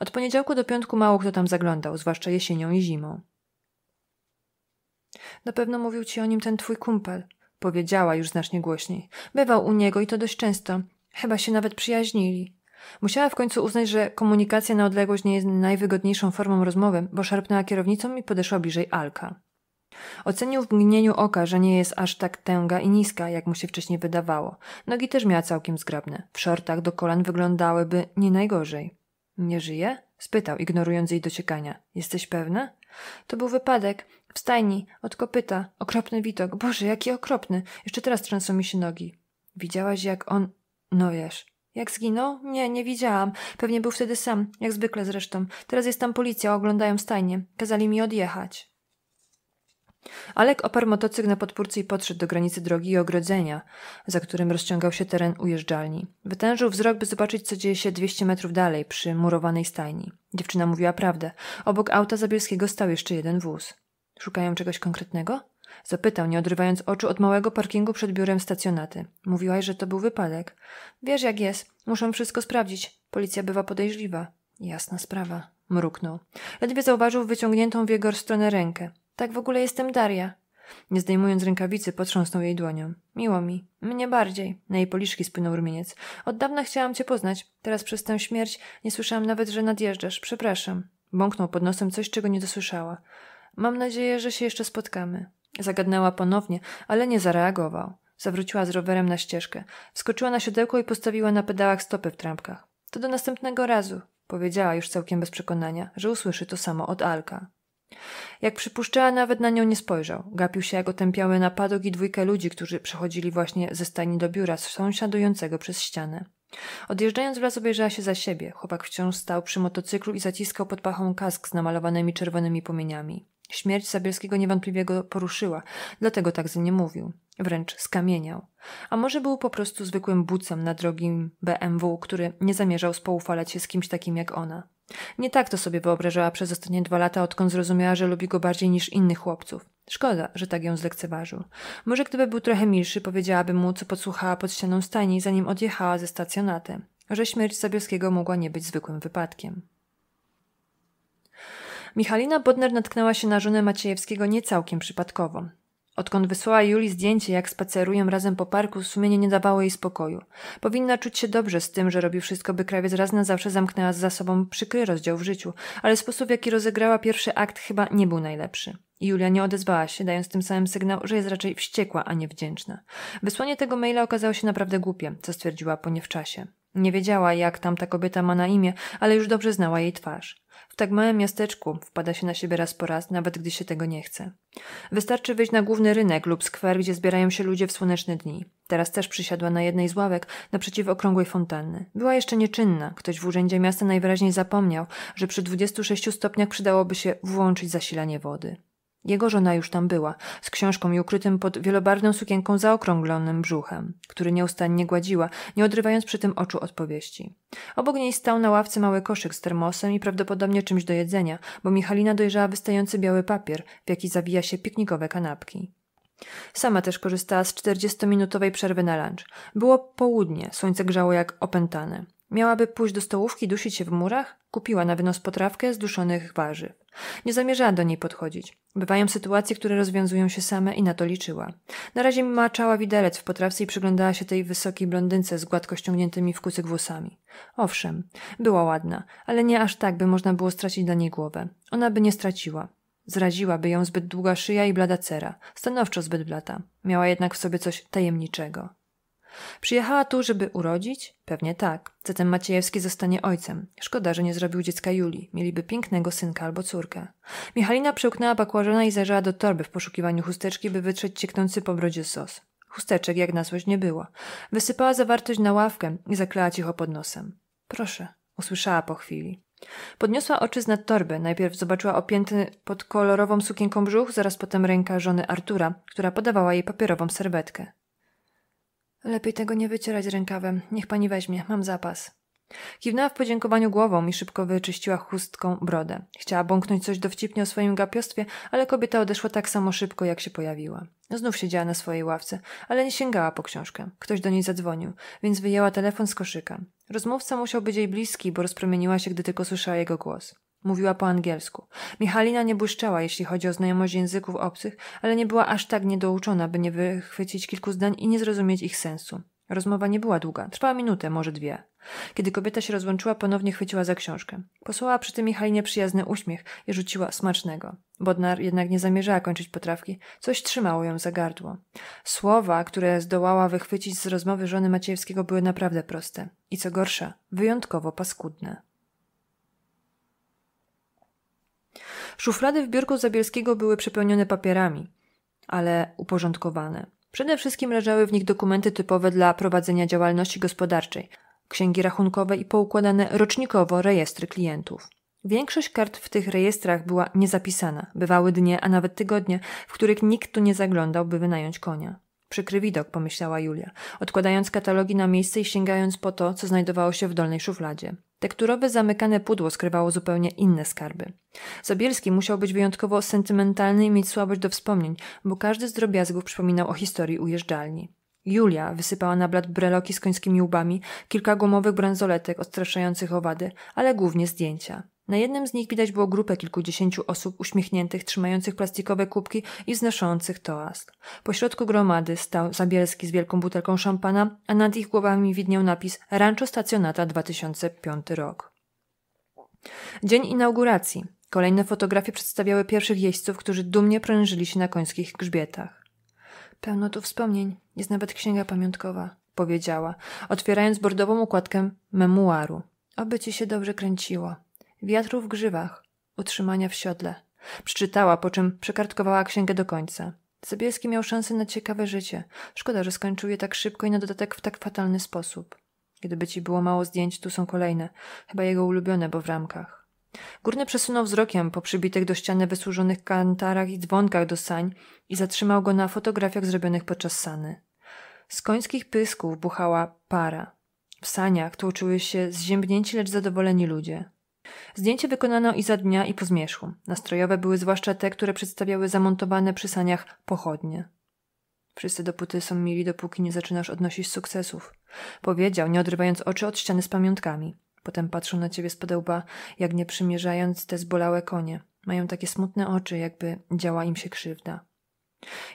Od poniedziałku do piątku mało kto tam zaglądał, zwłaszcza jesienią i zimą. Na pewno mówił ci o nim ten twój kumpel, powiedziała już znacznie głośniej. Bywał u niego i to dość często. Chyba się nawet przyjaźnili. Musiała w końcu uznać, że komunikacja na odległość nie jest najwygodniejszą formą rozmowy, bo szarpnęła kierownicą i podeszła bliżej Alka. Ocenił w mgnieniu oka, że nie jest aż tak tęga i niska, jak mu się wcześniej wydawało. Nogi też miała całkiem zgrabne. W szortach do kolan wyglądałyby nie najgorzej. Nie żyje? spytał, ignorując jej dociekania. Jesteś pewna? To był wypadek. W stajni, od kopyta. Okropny widok. Boże, jaki okropny. Jeszcze teraz trzęsą mi się nogi. Widziałaś, jak on... No wiesz. Jak zginął? Nie, nie widziałam. Pewnie był wtedy sam, jak zwykle zresztą. Teraz jest tam policja, oglądają stajnie. Kazali mi odjechać. Alek oparł motocykl na podpórce i podszedł do granicy drogi i ogrodzenia, za którym rozciągał się teren ujeżdżalni. Wytężył wzrok, by zobaczyć, co dzieje się 200 metrów dalej, przy murowanej stajni. Dziewczyna mówiła prawdę. Obok auta Zabielskiego stał jeszcze jeden wóz. Szukają czegoś konkretnego? Zapytał, nie odrywając oczu od małego parkingu przed biurem stacjonaty. Mówiłaś, że to był wypadek. Wiesz jak jest, muszę wszystko sprawdzić. Policja bywa podejrzliwa. Jasna sprawa. Mruknął. Ledwie zauważył wyciągniętą w jego stronę rękę. Tak w ogóle jestem Daria. Nie zdejmując rękawicy, potrząsnął jej dłonią. Miło mi. Mnie bardziej. Na jej policzki spłynął rumieniec. Od dawna chciałam cię poznać. Teraz przez tę śmierć nie słyszałam nawet, że nadjeżdżasz. Przepraszam. Bąknął pod nosem coś, czego nie dosłyszała. Mam nadzieję, że się jeszcze spotkamy. Zagadnęła ponownie, ale nie zareagował. Zawróciła z rowerem na ścieżkę. Wskoczyła na siodełko i postawiła na pedałach stopy w trampkach. To do następnego razu, powiedziała już całkiem bez przekonania, że usłyszy to samo od Alka. Jak przypuszczała, nawet na nią nie spojrzał. Gapił się jak otępiały napadok i dwójkę ludzi, którzy przechodzili właśnie ze stajni do biura, sąsiadującego przez ścianę. Odjeżdżając wraz obejrzała się za siebie. Chłopak wciąż stał przy motocyklu i zaciskał pod pachą kask z namalowanymi czerwonymi płomieniami. Śmierć Zabielskiego niewątpliwie go poruszyła, dlatego tak z nim nie mówił. Wręcz skamieniał. A może był po prostu zwykłym bucem na drogim BMW, który nie zamierzał spoufalać się z kimś takim jak ona. Nie tak to sobie wyobrażała przez ostatnie dwa lata, odkąd zrozumiała, że lubi go bardziej niż innych chłopców. Szkoda, że tak ją zlekceważył. Może gdyby był trochę milszy, powiedziałaby mu, co podsłuchała pod ścianą stajni, zanim odjechała ze stacjonatem, że śmierć Zabielskiego mogła nie być zwykłym wypadkiem. Michalina Bodnar natknęła się na żonę Maciejewskiego nie całkiem przypadkowo. Odkąd wysłała Julii zdjęcie, jak spacerują razem po parku, sumienie nie dawało jej spokoju. Powinna czuć się dobrze z tym, że robi wszystko, by krawiec raz na zawsze zamknęła za sobą przykry rozdział w życiu, ale sposób, w jaki rozegrała pierwszy akt, chyba nie był najlepszy. Julia nie odezwała się, dając tym samym sygnał, że jest raczej wściekła, a nie wdzięczna. Wysłanie tego maila okazało się naprawdę głupie, co stwierdziła po nie w czasie. Nie wiedziała, jak tamta kobieta ma na imię, ale już dobrze znała jej twarz tak małym miasteczku wpada się na siebie raz po raz, nawet gdy się tego nie chce. Wystarczy wyjść na główny rynek lub skwer, gdzie zbierają się ludzie w słoneczne dni. Teraz też przysiadła na jednej z ławek naprzeciw okrągłej fontanny. Była jeszcze nieczynna. Ktoś w urzędzie miasta najwyraźniej zapomniał, że przy 26 stopniach przydałoby się włączyć zasilanie wody. Jego żona już tam była, z książką i ukrytym pod wielobarwną sukienką zaokrąglonym brzuchem, który nieustannie gładziła, nie odrywając przy tym oczu odpowieści. Obok niej stał na ławce mały koszyk z termosem i prawdopodobnie czymś do jedzenia, bo Michalina dojrzała wystający biały papier, w jaki zawija się piknikowe kanapki. Sama też korzystała z 40-minutowej przerwy na lunch. Było południe, słońce grzało jak opętane. Miałaby pójść do stołówki, dusić się w murach? Kupiła na wynos potrawkę z duszonych warzyw. Nie zamierzała do niej podchodzić. Bywają sytuacje, które rozwiązują się same i na to liczyła. Na razie maczała widelec w potrawce i przyglądała się tej wysokiej blondynce z gładko ściągniętymi w kucyk włosami. Owszem, była ładna, ale nie aż tak, by można było stracić dla niej głowę. Ona by nie straciła. Zraziłaby ją zbyt długa szyja i blada cera, stanowczo zbyt blada. Miała jednak w sobie coś tajemniczego. Przyjechała tu, żeby urodzić? Pewnie tak. Zatem Maciejewski zostanie ojcem. Szkoda, że nie zrobił dziecka Julii. Mieliby pięknego synka albo córkę. Michalina przełknęła bakłażana i zajrzała do torby w poszukiwaniu chusteczki, by wytrzeć cieknący po brodzie sos. Chusteczek jak na złość nie było. Wysypała zawartość na ławkę i zakleła cicho pod nosem. Proszę, usłyszała po chwili. Podniosła oczy z nad torby. Najpierw zobaczyła opięty pod kolorową sukienką brzuch, zaraz potem ręka żony Artura, która podawała jej papierową serwetkę. Lepiej tego nie wycierać rękawem. Niech pani weźmie, mam zapas. Kiwnęła w podziękowaniu głową i szybko wyczyściła chustką brodę. Chciała bąknąć coś dowcipnie o swoim gapiostwie, ale kobieta odeszła tak samo szybko, jak się pojawiła. Znów siedziała na swojej ławce, ale nie sięgała po książkę. Ktoś do niej zadzwonił, więc wyjęła telefon z koszyka. Rozmówca musiał być jej bliski, bo rozpromieniła się, gdy tylko słyszała jego głos. Mówiła po angielsku. Michalina nie błyszczała, jeśli chodzi o znajomość języków obcych, ale nie była aż tak niedouczona, by nie wychwycić kilku zdań i nie zrozumieć ich sensu. Rozmowa nie była długa, trwała minutę, może dwie. Kiedy kobieta się rozłączyła, ponownie chwyciła za książkę. Posłała przy tym Michalinie przyjazny uśmiech i rzuciła smacznego. Bodnar jednak nie zamierzała kończyć potrawki, coś trzymało ją za gardło. Słowa, które zdołała wychwycić z rozmowy żony Maciejewskiego były naprawdę proste i co gorsza, wyjątkowo paskudne. Szuflady w biurku Zabielskiego były przepełnione papierami, ale uporządkowane. Przede wszystkim leżały w nich dokumenty typowe dla prowadzenia działalności gospodarczej, księgi rachunkowe i poukładane rocznikowo rejestry klientów. Większość kart w tych rejestrach była niezapisana. Bywały dnie, a nawet tygodnie, w których nikt tu nie zaglądał, by wynająć konia. Przykry widok, pomyślała Julia, odkładając katalogi na miejsce i sięgając po to, co znajdowało się w dolnej szufladzie. Tekturowe zamykane pudło skrywało zupełnie inne skarby. Zabielski musiał być wyjątkowo sentymentalny i mieć słabość do wspomnień, bo każdy z drobiazgów przypominał o historii ujeżdżalni. Julia wysypała na blat breloki z końskimi łbami, kilka gumowych bransoletek odstraszających owady, ale głównie zdjęcia. Na jednym z nich widać było grupę kilkudziesięciu osób uśmiechniętych, trzymających plastikowe kubki i znoszących toast. Pośrodku gromady stał Zabielski z wielką butelką szampana, a nad ich głowami widniał napis Rancho Stacjonata 2005 rok. Dzień inauguracji. Kolejne fotografie przedstawiały pierwszych jeźdźców, którzy dumnie prężyli się na końskich grzbietach. Pełno tu wspomnień. Jest nawet księga pamiątkowa, powiedziała, otwierając bordową układkę memuaru. Oby ci się dobrze kręciło wiatru w grzywach, utrzymania w siodle. Przeczytała, po czym przekartkowała księgę do końca. Sobieski miał szansę na ciekawe życie. Szkoda, że skończył je tak szybko i na dodatek w tak fatalny sposób. Gdyby ci było mało zdjęć, tu są kolejne. Chyba jego ulubione, bo w ramkach. Górny przesunął wzrokiem po przybitych do ściany wysłużonych kantarach i dzwonkach do sań i zatrzymał go na fotografiach zrobionych podczas sany. Z końskich pysków buchała para. W saniach tłoczyły się zziębnięci, lecz zadowoleni ludzie. Zdjęcie wykonano i za dnia, i po zmierzchu. Nastrojowe były zwłaszcza te, które przedstawiały zamontowane przy saniach pochodnie. Wszyscy dopóty są mili, dopóki nie zaczynasz odnosić sukcesów. Powiedział, nie odrywając oczy od ściany z pamiątkami. Potem patrzył na ciebie z podełba, jak nie przymierzając te zbolałe konie. Mają takie smutne oczy, jakby działa im się krzywda.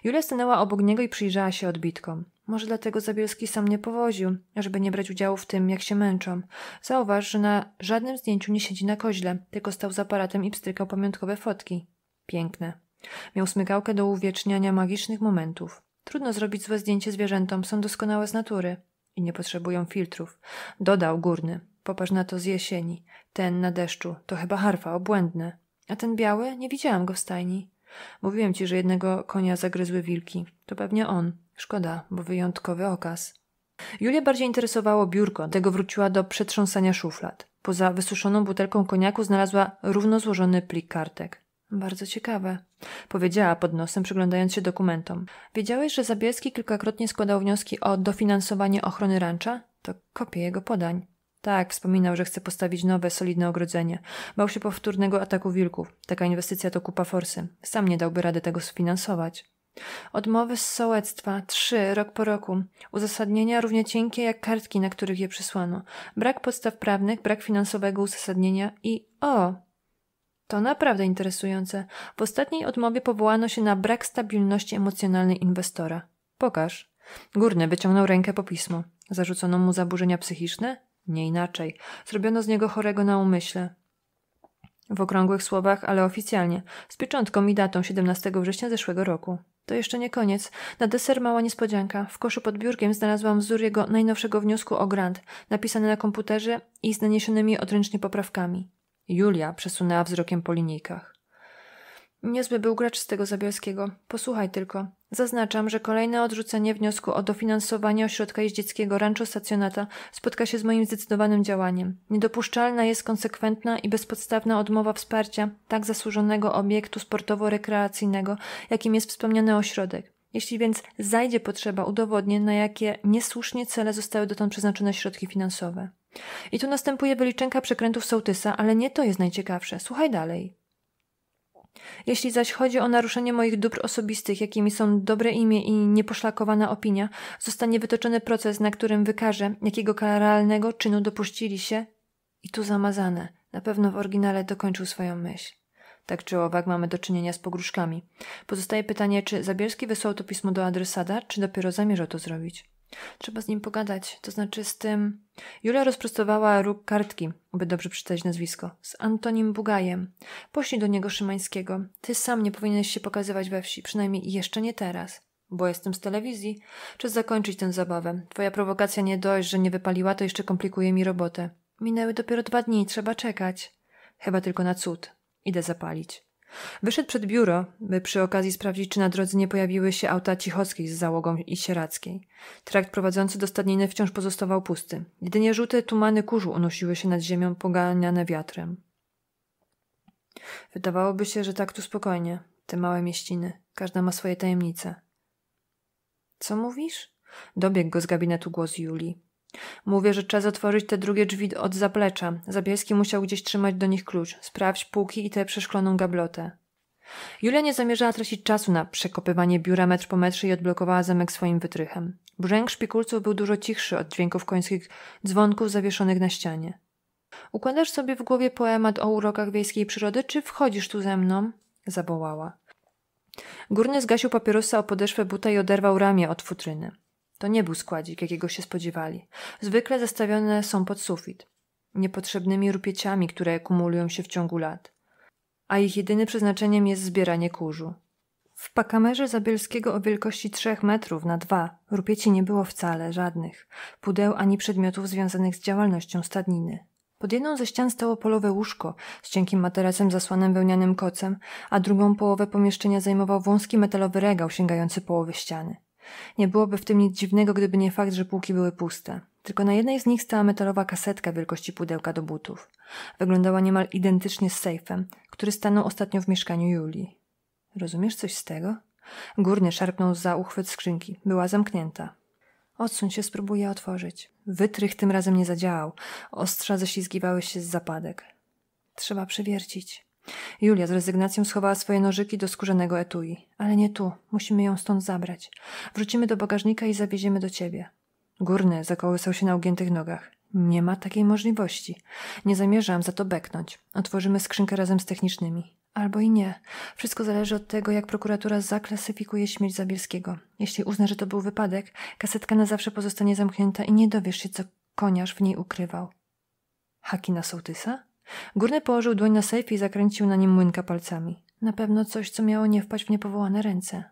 Julia stanęła obok niego i przyjrzała się odbitkom. Może dlatego Zabielski sam nie powoził, żeby nie brać udziału w tym, jak się męczą. Zauważ, że na żadnym zdjęciu nie siedzi na koźle, tylko stał z aparatem i pstrykał pamiątkowe fotki. Piękne. Miał smykałkę do uwieczniania magicznych momentów. Trudno zrobić złe zdjęcie zwierzętom, są doskonałe z natury i nie potrzebują filtrów. Dodał górny. Popatrz na to z jesieni. Ten na deszczu. To chyba harfa, obłędne. A ten biały? Nie widziałam go w stajni. Mówiłem ci, że jednego konia zagryzły wilki. To pewnie on. Szkoda, bo wyjątkowy okaz. Julia bardziej interesowało biurko, tego wróciła do przetrząsania szuflad. Poza wysuszoną butelką koniaku znalazła równo złożony plik kartek. Bardzo ciekawe, powiedziała pod nosem, przyglądając się dokumentom. Wiedziałeś, że Zabielski kilkakrotnie składał wnioski o dofinansowanie ochrony rancza? To kopię jego podań. Tak, wspominał, że chce postawić nowe, solidne ogrodzenie. Bał się powtórnego ataku wilków. Taka inwestycja to kupa forsy. Sam nie dałby rady tego sfinansować. Odmowy z sołectwa, trzy, rok po roku. Uzasadnienia równie cienkie jak kartki, na których je przysłano. Brak podstaw prawnych, brak finansowego uzasadnienia i o! To naprawdę interesujące. W ostatniej odmowie powołano się na brak stabilności emocjonalnej inwestora. Pokaż. Górny wyciągnął rękę po pismo. Zarzucono mu zaburzenia psychiczne? Nie inaczej. Zrobiono z niego chorego na umyśle. W okrągłych słowach, ale oficjalnie, z pieczątką i datą 17 września zeszłego roku. To jeszcze nie koniec. Na deser mała niespodzianka. W koszu pod biurkiem znalazłam wzór jego najnowszego wniosku o grant, napisany na komputerze i z naniesionymi odręcznie poprawkami. Julia przesunęła wzrokiem po linijkach. Niezły był gracz z tego Zabielskiego. Posłuchaj tylko. Zaznaczam, że kolejne odrzucenie wniosku o dofinansowanie ośrodka jeździeckiego Rancho Stacjonata spotka się z moim zdecydowanym działaniem. Niedopuszczalna jest konsekwentna i bezpodstawna odmowa wsparcia tak zasłużonego obiektu sportowo-rekreacyjnego, jakim jest wspomniany ośrodek. Jeśli więc zajdzie potrzeba, udowodnię, na jakie niesłusznie cele zostały dotąd przeznaczone środki finansowe. I tu następuje wyliczenka przekrętów sołtysa, ale nie to jest najciekawsze. Słuchaj dalej. Jeśli zaś chodzi o naruszenie moich dóbr osobistych, jakimi są dobre imię i nieposzlakowana opinia, zostanie wytoczony proces, na którym wykaże, jakiego karalnego czynu dopuścili się i tu zamazane. Na pewno w oryginale dokończył swoją myśl. Tak czy owak mamy do czynienia z pogróżkami. Pozostaje pytanie, czy Zabielski wysłał to pismo do adresada, czy dopiero zamierzał to zrobić. Trzeba z nim pogadać, to znaczy z tym. Julia rozprostowała róg kartki, aby dobrze przeczytać nazwisko. Z Antonim Bugajem. Poślij do niego Szymańskiego. Ty sam nie powinieneś się pokazywać we wsi, przynajmniej jeszcze nie teraz. Bo jestem z telewizji. Czas zakończyć tę zabawę. Twoja prowokacja nie dość, że nie wypaliła, to jeszcze komplikuje mi robotę. Minęły dopiero dwa dni, trzeba czekać. Chyba tylko na cud. Idę zapalić. Wyszedł przed biuro, by przy okazji sprawdzić, czy na drodze nie pojawiły się auta Cichockiej z załogą i Sierackiej. Trakt prowadzący do stadniny wciąż pozostawał pusty. Jedynie żółte tumany kurzu unosiły się nad ziemią poganiane wiatrem. Wydawałoby się, że tak tu spokojnie. Te małe mieściny. Każda ma swoje tajemnice. Co mówisz? Dobiegł go z gabinetu głos Julii. Mówię, że czas otworzyć te drugie drzwi od zaplecza. Zabielski musiał gdzieś trzymać do nich klucz. Sprawdź półki i tę przeszkloną gablotę. Julia nie zamierzała tracić czasu na przekopywanie biura metr po metrze i odblokowała zamek swoim wytrychem. Brzęk szpikulców był dużo cichszy od dźwięków końskich dzwonków zawieszonych na ścianie. Układasz sobie w głowie poemat o urokach wiejskiej przyrody, czy wchodzisz tu ze mną? zawołała. Górny zgasił papierosa o podeszwę buta i oderwał ramię od futryny. To nie był składzik, jakiego się spodziewali. Zwykle zastawione są pod sufit, niepotrzebnymi rupieciami, które kumulują się w ciągu lat. A ich jedynym przeznaczeniem jest zbieranie kurzu. W pakamerze Zabielskiego o wielkości 3 metrów na 2 rupieci nie było wcale żadnych, pudeł ani przedmiotów związanych z działalnością stadniny. Pod jedną ze ścian stało polowe łóżko z cienkim materacem zasłanym wełnianym kocem, a drugą połowę pomieszczenia zajmował wąski metalowy regał sięgający połowy ściany. Nie byłoby w tym nic dziwnego, gdyby nie fakt, że półki były puste. Tylko na jednej z nich stała metalowa kasetka wielkości pudełka do butów. Wyglądała niemal identycznie z sejfem, który stanął ostatnio w mieszkaniu Julii. Rozumiesz coś z tego? Górnie szarpnął za uchwyt skrzynki. Była zamknięta. Odsuń się, spróbuję otworzyć. Wytrych tym razem nie zadziałał. Ostrza ześlizgiwały się z zapadek. Trzeba przywiercić. Julia z rezygnacją schowała swoje nożyki do skórzanego etui. Ale nie tu, musimy ją stąd zabrać. Wrócimy do bagażnika i zawieziemy do ciebie. Górny zakołysał się na ugiętych nogach. Nie ma takiej możliwości. Nie zamierzam za to beknąć. Otworzymy skrzynkę razem z technicznymi. Albo i nie. Wszystko zależy od tego, jak prokuratura zaklasyfikuje śmierć Zabielskiego. Jeśli uzna, że to był wypadek, kasetka na zawsze pozostanie zamknięta i nie dowiesz się, co koniarz w niej ukrywał. Haki na sołtysa? Górny położył dłoń na sejf i zakręcił na nim młynka palcami. Na pewno coś, co miało nie wpaść w niepowołane ręce.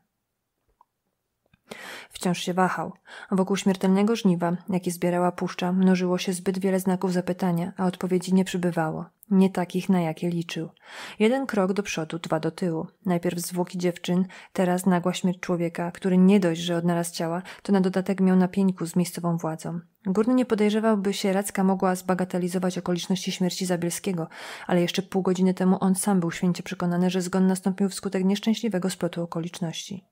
Wciąż się wahał. Wokół śmiertelnego żniwa, jakie zbierała puszcza, mnożyło się zbyt wiele znaków zapytania, a odpowiedzi nie przybywało. Nie takich, na jakie liczył. Jeden krok do przodu, dwa do tyłu. Najpierw zwłoki dziewczyn, teraz nagła śmierć człowieka, który nie dość, że odnalazł ciała, to na dodatek miał na z miejscową władzą. Górny nie podejrzewał, by sieracka mogła zbagatelizować okoliczności śmierci Zabielskiego, ale jeszcze pół godziny temu on sam był święcie przekonany, że zgon nastąpił wskutek nieszczęśliwego splotu okoliczności.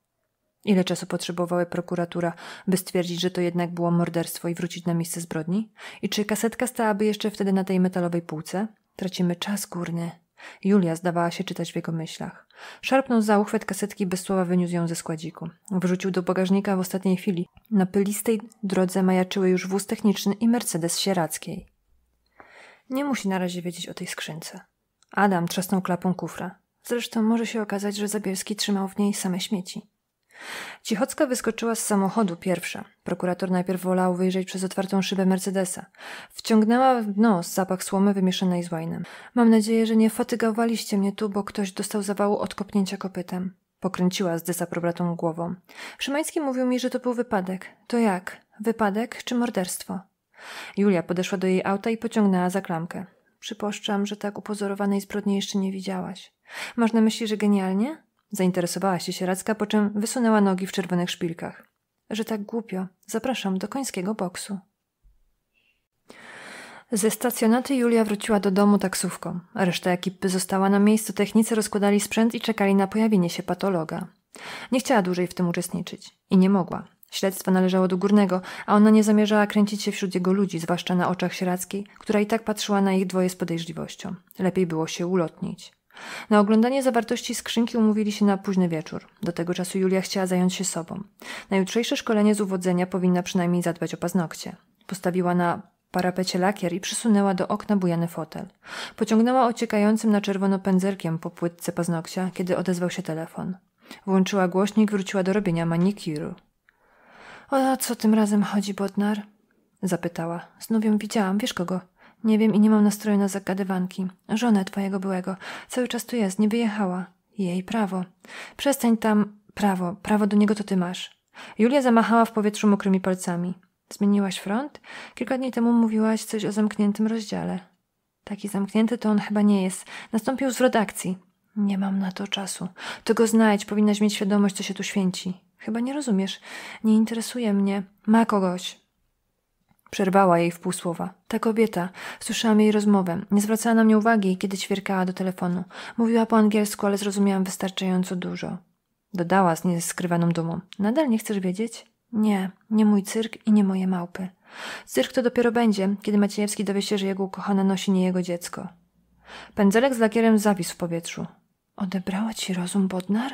Ile czasu potrzebowała prokuratura, by stwierdzić, że to jednak było morderstwo i wrócić na miejsce zbrodni? I czy kasetka stałaby jeszcze wtedy na tej metalowej półce? Tracimy czas, górny. Julia zdawała się czytać w jego myślach. Szarpnął za uchwyt kasetki, bez słowa wyniósł ją ze składziku. Wrzucił do bagażnika w ostatniej chwili. Na pylistej drodze majaczyły już wóz techniczny i Mercedes sierackiej. Nie musi na razie wiedzieć o tej skrzynce. Adam trzasnął klapą kufra. Zresztą może się okazać, że Zabielski trzymał w niej same śmieci. Cichocka wyskoczyła z samochodu pierwsza. Prokurator najpierw wolał wyjrzeć przez otwartą szybę Mercedesa. Wciągnęła w nos zapach słomy wymieszanej z łajnem. Mam nadzieję, że nie fatygowaliście mnie tu, bo ktoś dostał zawału od kopnięcia kopytem. Pokręciła z desaprobatą głową. Szymański mówił mi, że to był wypadek. To jak? Wypadek czy morderstwo? Julia podeszła do jej auta i pociągnęła za klamkę. Przypuszczam, że tak upozorowanej zbrodni jeszcze nie widziałaś. Masz na myśli, że genialnie? Zainteresowała się sieradzka, po czym wysunęła nogi w czerwonych szpilkach. Że tak głupio. Zapraszam do końskiego boksu. Ze stacjonaty Julia wróciła do domu taksówką. Reszta ekipy została na miejscu, technicy rozkładali sprzęt i czekali na pojawienie się patologa. Nie chciała dłużej w tym uczestniczyć. I nie mogła. Śledztwo należało do górnego, a ona nie zamierzała kręcić się wśród jego ludzi, zwłaszcza na oczach sierackiej, która i tak patrzyła na ich dwoje z podejrzliwością. Lepiej było się ulotnić. Na oglądanie zawartości skrzynki umówili się na późny wieczór. Do tego czasu Julia chciała zająć się sobą. Na jutrzejsze szkolenie z uwodzenia powinna przynajmniej zadbać o paznokcie. Postawiła na parapecie lakier i przysunęła do okna bujany fotel. Pociągnęła ociekającym na czerwono pędzerkiem po płytce paznokcia, kiedy odezwał się telefon. Włączyła głośnik, wróciła do robienia manikiru. O co tym razem chodzi, Bodnar? Zapytała. Znów ją widziałam, wiesz kogo? Nie wiem i nie mam nastroju na zagadywanki. Żonę twojego byłego. Cały czas tu jest, nie wyjechała. Jej prawo. Przestań tam. Prawo. Prawo do niego to ty masz. Julia zamachała w powietrzu mokrymi palcami. Zmieniłaś front? Kilka dni temu mówiłaś coś o zamkniętym rozdziale. Taki zamknięty to on chyba nie jest. Nastąpił zwrot akcji. Nie mam na to czasu. Ty go znajdź, powinnaś mieć świadomość, co się tu święci. Chyba nie rozumiesz. Nie interesuje mnie. Ma kogoś. Przerwała jej w półsłowa. słowa. Ta kobieta. Słyszałam jej rozmowę. Nie zwracała na mnie uwagi, kiedy ćwierkała do telefonu. Mówiła po angielsku, ale zrozumiałam wystarczająco dużo. Dodała z nieskrywaną dumą. Nadal nie chcesz wiedzieć? Nie, nie mój cyrk i nie moje małpy. Cyrk to dopiero będzie, kiedy Maciejewski dowie się, że jego ukochana nosi nie jego dziecko. Pędzelek z lakierem zawisł w powietrzu. Odebrała ci rozum, Bodnar?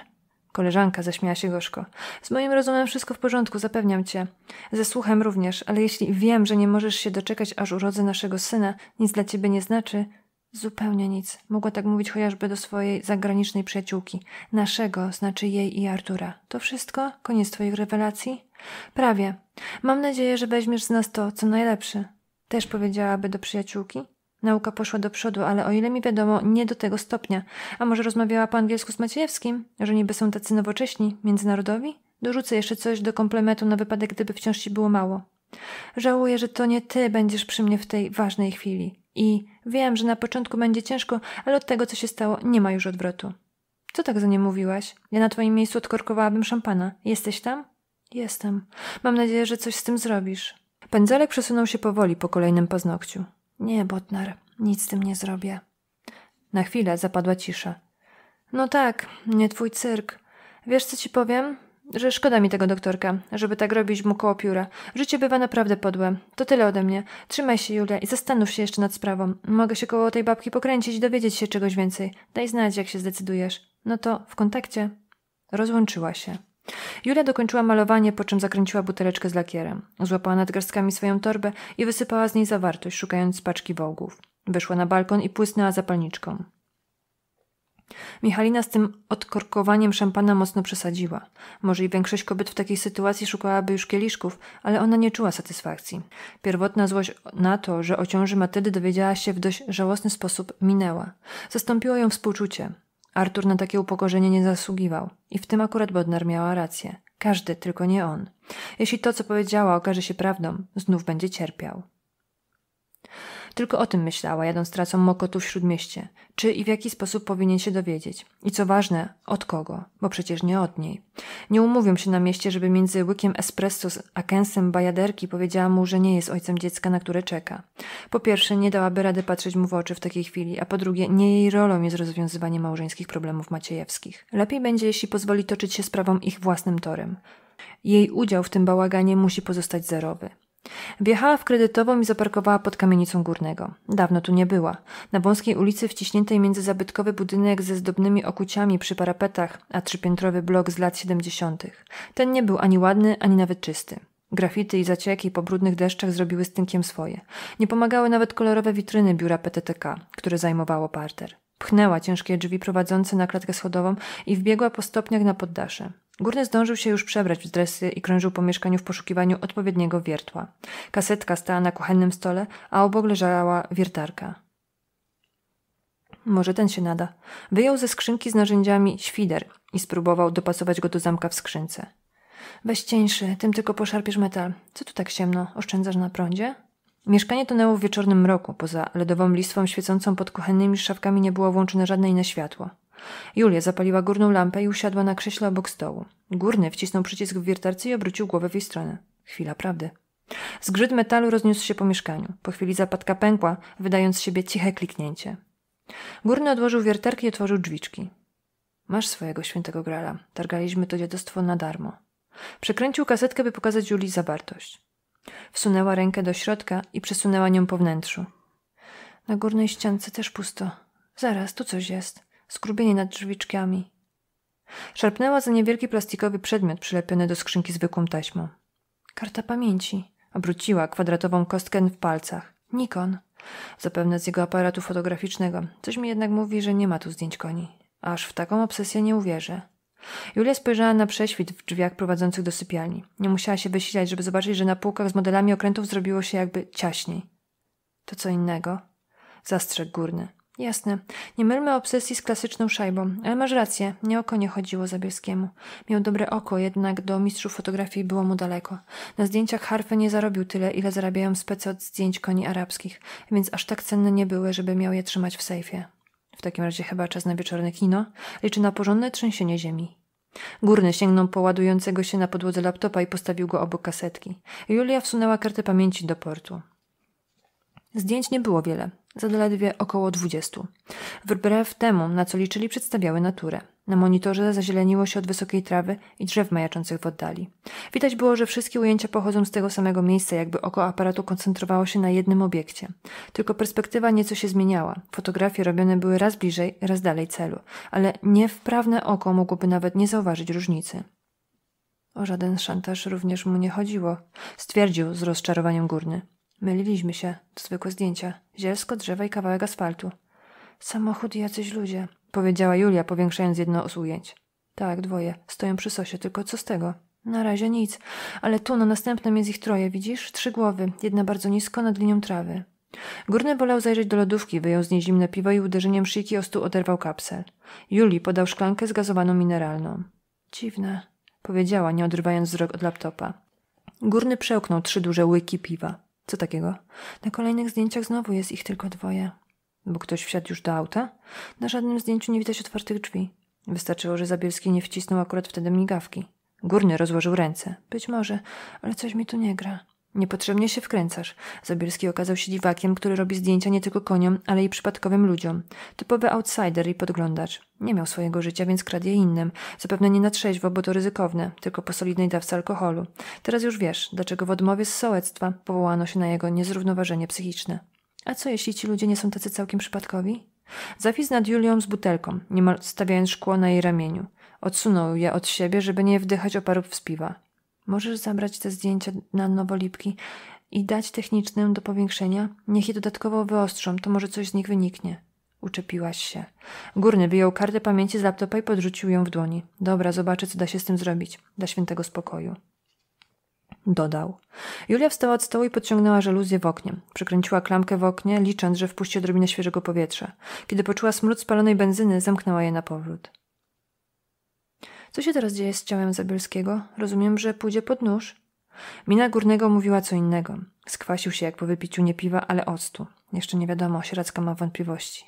Koleżanka zaśmiała się gorzko. Z moim rozumem wszystko w porządku, zapewniam cię. Ze słuchem również, ale jeśli wiem, że nie możesz się doczekać, aż urodzę naszego syna, nic dla ciebie nie znaczy. Zupełnie nic. Mogła tak mówić chociażby do swojej zagranicznej przyjaciółki. Naszego znaczy jej i Artura. To wszystko? Koniec twoich rewelacji? Prawie. Mam nadzieję, że weźmiesz z nas to, co najlepsze. Też powiedziałaby do przyjaciółki? Nauka poszła do przodu, ale o ile mi wiadomo, nie do tego stopnia. A może rozmawiała po angielsku z Maciejewskim? Że niby są tacy nowocześni, międzynarodowi? Dorzucę jeszcze coś do komplementu na wypadek, gdyby wciąż ci było mało. Żałuję, że to nie ty będziesz przy mnie w tej ważnej chwili. I wiem, że na początku będzie ciężko, ale od tego, co się stało, nie ma już odwrotu. Co tak za nie mówiłaś? Ja na twoim miejscu odkorkowałabym szampana. Jesteś tam? Jestem. Mam nadzieję, że coś z tym zrobisz. Pędzelek przesunął się powoli po kolejnym paznokciu. Nie, Botnar, nic z tym nie zrobię. Na chwilę zapadła cisza. No tak, nie twój cyrk. Wiesz, co ci powiem? Że szkoda mi tego doktorka, żeby tak robić mu koło pióra. Życie bywa naprawdę podłe. To tyle ode mnie. Trzymaj się, Julia, i zastanów się jeszcze nad sprawą. Mogę się koło tej babki pokręcić i dowiedzieć się czegoś więcej. Daj znać, jak się zdecydujesz. No to w kontakcie. Rozłączyła się. Julia dokończyła malowanie, po czym zakręciła buteleczkę z lakierem. Złapała nad garstkami swoją torbę i wysypała z niej zawartość, szukając paczki wołgów. Wyszła na balkon i płysnęła zapalniczką. Michalina z tym odkorkowaniem szampana mocno przesadziła. Może i większość kobiet w takiej sytuacji szukałaby już kieliszków, ale ona nie czuła satysfakcji. Pierwotna złość na to, że o ciąży Matyldy dowiedziała się w dość żałosny sposób, minęła. Zastąpiło ją współczucie. Artur na takie upokorzenie nie zasługiwał i w tym akurat Bodnar miała rację. Każdy, tylko nie on. Jeśli to, co powiedziała, okaże się prawdą, znów będzie cierpiał. Tylko o tym myślała, jadąc tracą Mokotu w Śródmieście. Czy i w jaki sposób powinien się dowiedzieć. I co ważne, od kogo, bo przecież nie od niej. Nie umówią się na mieście, żeby między łykiem espresso a kęsem bajaderki powiedziała mu, że nie jest ojcem dziecka, na które czeka. Po pierwsze, nie dałaby rady patrzeć mu w oczy w takiej chwili, a po drugie, nie jej rolą jest rozwiązywanie małżeńskich problemów maciejewskich. Lepiej będzie, jeśli pozwoli toczyć się sprawą ich własnym torem. Jej udział w tym bałaganie musi pozostać zerowy. Wjechała w kredytową i zaparkowała pod kamienicą górnego. Dawno tu nie była. Na wąskiej ulicy wciśniętej między zabytkowy budynek ze zdobnymi okuciami przy parapetach, a trzypiętrowy blok z lat siedemdziesiątych. Ten nie był ani ładny, ani nawet czysty. Grafity i zacieki po brudnych deszczach zrobiły stynkiem swoje. Nie pomagały nawet kolorowe witryny biura PTTK, które zajmowało parter. Pchnęła ciężkie drzwi prowadzące na klatkę schodową i wbiegła po stopniach na poddasze. Górny zdążył się już przebrać w dresy i krążył po mieszkaniu w poszukiwaniu odpowiedniego wiertła. Kasetka stała na kuchennym stole, a obok leżała wiertarka. Może ten się nada. Wyjął ze skrzynki z narzędziami świder i spróbował dopasować go do zamka w skrzynce. Weź cieńszy, tym tylko poszarpiesz metal. Co tu tak ciemno? Oszczędzasz na prądzie? Mieszkanie tonęło w wieczornym mroku. Poza ledową listwą świecącą pod kuchennymi szafkami nie było włączone żadne inne światło. Julia zapaliła górną lampę i usiadła na krześle obok stołu. Górny wcisnął przycisk w wiertarce i obrócił głowę w jej stronę. Chwila prawdy. Zgrzyt metalu rozniósł się po mieszkaniu. Po chwili zapadka pękła, wydając z siebie ciche kliknięcie. Górny odłożył wiertarkę i otworzył drzwiczki. Masz swojego świętego grala. Targaliśmy to dziadostwo na darmo. Przekręcił kasetkę, by pokazać Julii zawartość. Wsunęła rękę do środka i przesunęła nią po wnętrzu. Na górnej ściance też pusto. Zaraz, tu coś jest skrubienie nad drzwiczkami. Szarpnęła za niewielki plastikowy przedmiot przylepiony do skrzynki zwykłą taśmą. Karta pamięci. Obróciła kwadratową kostkę w palcach. Nikon. Zapewne z jego aparatu fotograficznego. Coś mi jednak mówi, że nie ma tu zdjęć koni. Aż w taką obsesję nie uwierzę. Julia spojrzała na prześwit w drzwiach prowadzących do sypialni. Nie musiała się wysilać, żeby zobaczyć, że na półkach z modelami okrętów zrobiło się jakby ciaśniej. To co innego. Zastrzeg górny. Jasne. Nie mylmy obsesji z klasyczną szajbą, ale masz rację, nie o konie chodziło Zabielskiemu. Miał dobre oko, jednak do mistrzów fotografii było mu daleko. Na zdjęciach harfy nie zarobił tyle, ile zarabiają specy od zdjęć koni arabskich, więc aż tak cenne nie były, żeby miał je trzymać w sejfie. W takim razie chyba czas na wieczorne kino. Liczy na porządne trzęsienie ziemi. Górny sięgnął po ładującego się na podłodze laptopa i postawił go obok kasetki. Julia wsunęła kartę pamięci do portu. Zdjęć nie było wiele za zaledwie około 20. Wbrew temu, na co liczyli, przedstawiały naturę. Na monitorze zazieleniło się od wysokiej trawy i drzew majaczących w oddali. Widać było, że wszystkie ujęcia pochodzą z tego samego miejsca, jakby oko aparatu koncentrowało się na jednym obiekcie. Tylko perspektywa nieco się zmieniała. Fotografie robione były raz bliżej, raz dalej celu, ale niewprawne oko mogłoby nawet nie zauważyć różnicy. O żaden szantaż również mu nie chodziło, stwierdził z rozczarowaniem górny. Myliliśmy się. To zwykłe zdjęcia. Zielsko, drzewa i kawałek asfaltu. Samochód i jacyś ludzie, powiedziała Julia, powiększając jedno z ujęć. Tak, dwoje. Stoją przy sosie, tylko co z tego? Na razie nic, ale tu na następnym jest ich troje, widzisz? Trzy głowy, jedna bardzo nisko nad linią trawy. Górny wolał zajrzeć do lodówki, wyjął z niej zimne piwo i uderzeniem szyjki o stół oderwał kapsel. Julii podał szklankę z gazowaną mineralną. Dziwne, powiedziała, nie odrywając wzrok od laptopa. Górny przełknął trzy duże łyki piwa. Co takiego? Na kolejnych zdjęciach znowu jest ich tylko dwoje. Bo ktoś wsiadł już do auta? Na żadnym zdjęciu nie widać otwartych drzwi. Wystarczyło, że Zabielski nie wcisnął akurat wtedy migawki. Górny rozłożył ręce. Być może, ale coś mi tu nie gra. Niepotrzebnie się wkręcasz. Zabielski okazał się dziwakiem, który robi zdjęcia nie tylko koniom, ale i przypadkowym ludziom. Typowy outsider i podglądacz. Nie miał swojego życia, więc kradł je innym. Zapewne nie na trzeźwo, bo to ryzykowne, tylko po solidnej dawce alkoholu. Teraz już wiesz, dlaczego w odmowie z sołectwa powołano się na jego niezrównoważenie psychiczne. A co jeśli ci ludzie nie są tacy całkiem przypadkowi? Zafis nad Julią z butelką, niemal stawiając szkło na jej ramieniu. Odsunął je od siebie, żeby nie wdychać oparów z piwa. Możesz zabrać te zdjęcia na nowolipki i dać technicznym do powiększenia? Niech je dodatkowo wyostrzą, to może coś z nich wyniknie. Uczepiłaś się. Górny wyjął kartę pamięci z laptopa i podrzucił ją w dłoni. Dobra, zobaczę, co da się z tym zrobić. Dla świętego spokoju. Dodał. Julia wstała od stołu i podciągnęła żaluzję w oknie. Przykręciła klamkę w oknie, licząc, że wpuści odrobinę świeżego powietrza. Kiedy poczuła smród spalonej benzyny, zamknęła je na powrót. Co się teraz dzieje z ciałem Zabielskiego? Rozumiem, że pójdzie pod nóż? Mina Górnego mówiła co innego. Skwasił się jak po wypiciu nie piwa, ale octu. Jeszcze nie wiadomo, sieracka ma wątpliwości.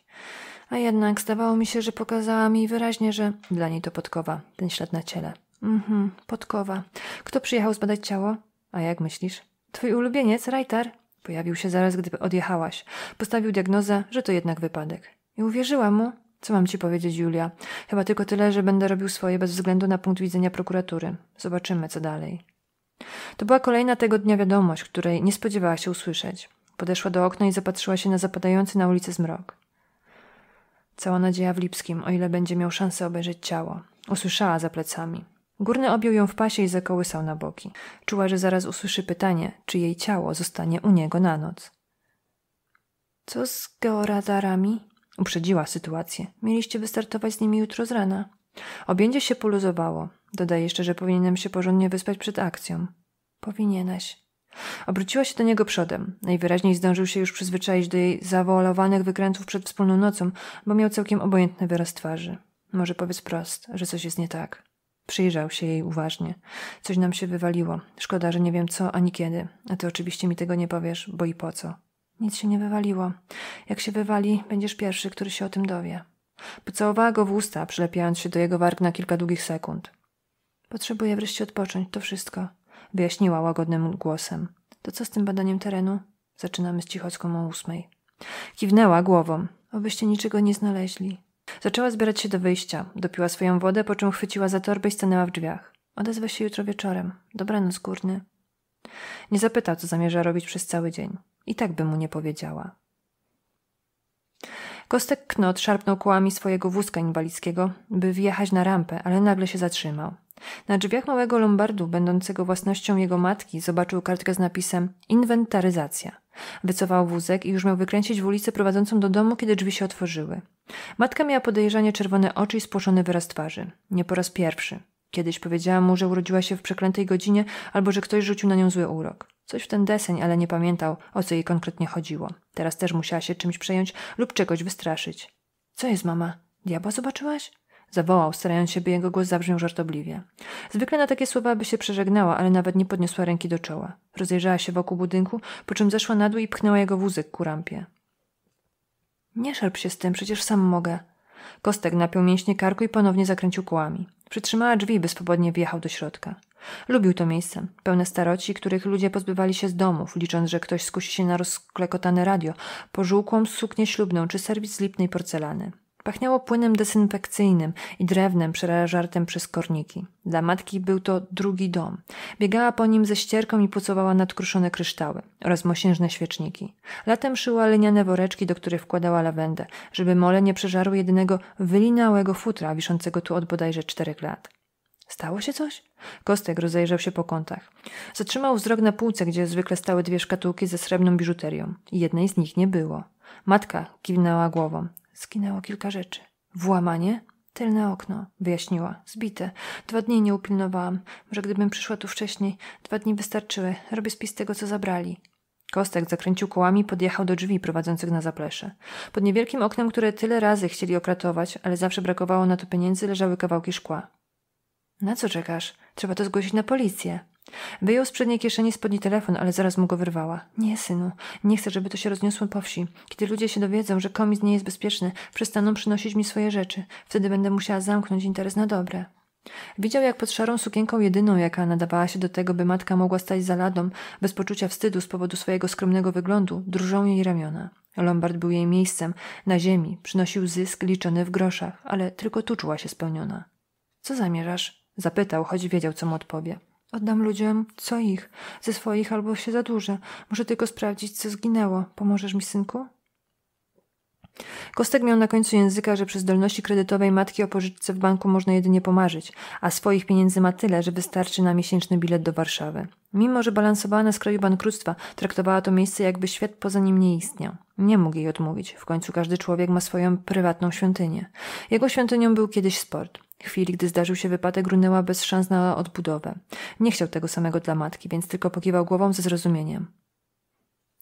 A jednak zdawało mi się, że pokazała mi wyraźnie, że dla niej to podkowa, ten ślad na ciele. Mhm, podkowa. Kto przyjechał zbadać ciało? A jak myślisz? Twój ulubieniec, Rajtar. Pojawił się zaraz, gdy odjechałaś. Postawił diagnozę, że to jednak wypadek. I uwierzyła mu? Co mam ci powiedzieć, Julia? Chyba tylko tyle, że będę robił swoje bez względu na punkt widzenia prokuratury. Zobaczymy, co dalej. To była kolejna tego dnia wiadomość, której nie spodziewała się usłyszeć. Podeszła do okna i zapatrzyła się na zapadający na ulicy zmrok. Cała nadzieja w Lipskim, o ile będzie miał szansę obejrzeć ciało. Usłyszała za plecami. Górny objął ją w pasie i zakołysał na boki. Czuła, że zaraz usłyszy pytanie, czy jej ciało zostanie u niego na noc. Co z georadarami? Uprzedziła sytuację. Mieliście wystartować z nimi jutro z rana. Objęcie się poluzowało. Dodaje jeszcze, że powinienem się porządnie wyspać przed akcją. Powinieneś. Obróciła się do niego przodem. Najwyraźniej zdążył się już przyzwyczaić do jej zawoalowanych wykrętów przed wspólną nocą, bo miał całkiem obojętny wyraz twarzy. Może powiedz prost, że coś jest nie tak. Przyjrzał się jej uważnie. Coś nam się wywaliło. Szkoda, że nie wiem co ani kiedy. A ty oczywiście mi tego nie powiesz, bo i po co. Nic się nie wywaliło. Jak się wywali, będziesz pierwszy, który się o tym dowie. Pocałowała go w usta, przylepiając się do jego warg na kilka długich sekund. Potrzebuję wreszcie odpocząć, to wszystko, wyjaśniła łagodnym głosem. To co z tym badaniem terenu? Zaczynamy z cichocką o ósmej. Kiwnęła głową. Obyście niczego nie znaleźli. Zaczęła zbierać się do wyjścia, dopiła swoją wodę, po czym chwyciła za torbę i stanęła w drzwiach. Odezwa się jutro wieczorem. Dobranoc, górny. Nie zapytał, co zamierza robić przez cały dzień. I tak by mu nie powiedziała. Kostek Knot szarpnął kołami swojego wózka inwalidzkiego, by wjechać na rampę, ale nagle się zatrzymał. Na drzwiach małego lombardu, będącego własnością jego matki, zobaczył kartkę z napisem Inwentaryzacja. Wycofał wózek i już miał wykręcić w ulicę prowadzącą do domu, kiedy drzwi się otworzyły. Matka miała podejrzanie czerwone oczy i spłoszony wyraz twarzy. Nie po raz pierwszy. Kiedyś powiedziała mu, że urodziła się w przeklętej godzinie albo że ktoś rzucił na nią zły urok. Coś w ten deseń, ale nie pamiętał, o co jej konkretnie chodziło. Teraz też musiała się czymś przejąć lub czegoś wystraszyć. Co jest, mama? Diabła zobaczyłaś? Zawołał, starając się, by jego głos zabrzmiał żartobliwie. Zwykle na takie słowa by się przeżegnała, ale nawet nie podniosła ręki do czoła. Rozejrzała się wokół budynku, po czym zeszła na dół i pchnęła jego wózek ku rampie. Nie szarp się z tym, przecież sam mogę. Kostek napiął mięśnie karku i ponownie zakręcił kołami. Przytrzymała drzwi, by swobodnie wjechał do środka. Lubił to miejsce, pełne staroci, których ludzie pozbywali się z domów, licząc, że ktoś skusi się na rozklekotane radio, pożółkłą suknię ślubną czy serwis z lipnej porcelany. Pachniało płynem desynfekcyjnym i drewnem przerażartem przez korniki. Dla matki był to drugi dom. Biegała po nim ze ścierką i pucowała nadkruszone kryształy oraz mosiężne świeczniki. Latem szyła leniane woreczki, do których wkładała lawendę, żeby mole nie przeżarły jedynego wylinałego futra wiszącego tu od bodajże czterech lat. Stało się coś? Kostek rozejrzał się po kątach. Zatrzymał wzrok na półce, gdzie zwykle stały dwie szkatułki ze srebrną biżuterią. Jednej z nich nie było. Matka kiwnęła głową. Skinęło kilka rzeczy. Włamanie? Tylne okno, wyjaśniła. Zbite. Dwa dni nie upilnowałam. Może gdybym przyszła tu wcześniej, dwa dni wystarczyły. Robię spis tego, co zabrali. Kostek zakręcił kołami i podjechał do drzwi prowadzących na zaplesze. Pod niewielkim oknem, które tyle razy chcieli okratować, ale zawsze brakowało na to pieniędzy, leżały kawałki szkła. Na co czekasz? Trzeba to zgłosić na policję. Wyjął z przedniej kieszeni spodni telefon, ale zaraz mu go wyrwała. Nie, synu, nie chcę, żeby to się rozniosło po wsi. Kiedy ludzie się dowiedzą, że komis nie jest bezpieczny, przestaną przynosić mi swoje rzeczy. Wtedy będę musiała zamknąć interes na dobre. Widział, jak pod szarą sukienką jedyną, jaka nadawała się do tego, by matka mogła stać za ladą, bez poczucia wstydu z powodu swojego skromnego wyglądu, drżą jej ramiona. Lombard był jej miejscem, na ziemi, przynosił zysk liczony w groszach, ale tylko tu czuła się spełniona. Co zamierzasz? Zapytał, choć wiedział, co mu odpowie. Oddam ludziom co ich, ze swoich albo się zadłużę. Muszę tylko sprawdzić, co zginęło. Pomożesz mi, synku? Kostek miał na końcu języka, że przy zdolności kredytowej matki o pożyczce w banku można jedynie pomarzyć, a swoich pieniędzy ma tyle, że wystarczy na miesięczny bilet do Warszawy. Mimo, że balansowała na skroju bankructwa, traktowała to miejsce, jakby świat poza nim nie istniał. Nie mógł jej odmówić, w końcu każdy człowiek ma swoją prywatną świątynię. Jego świątynią był kiedyś sport. Chwili, gdy zdarzył się wypadek, runęła bez szans na odbudowę. Nie chciał tego samego dla matki, więc tylko pokiwał głową ze zrozumieniem.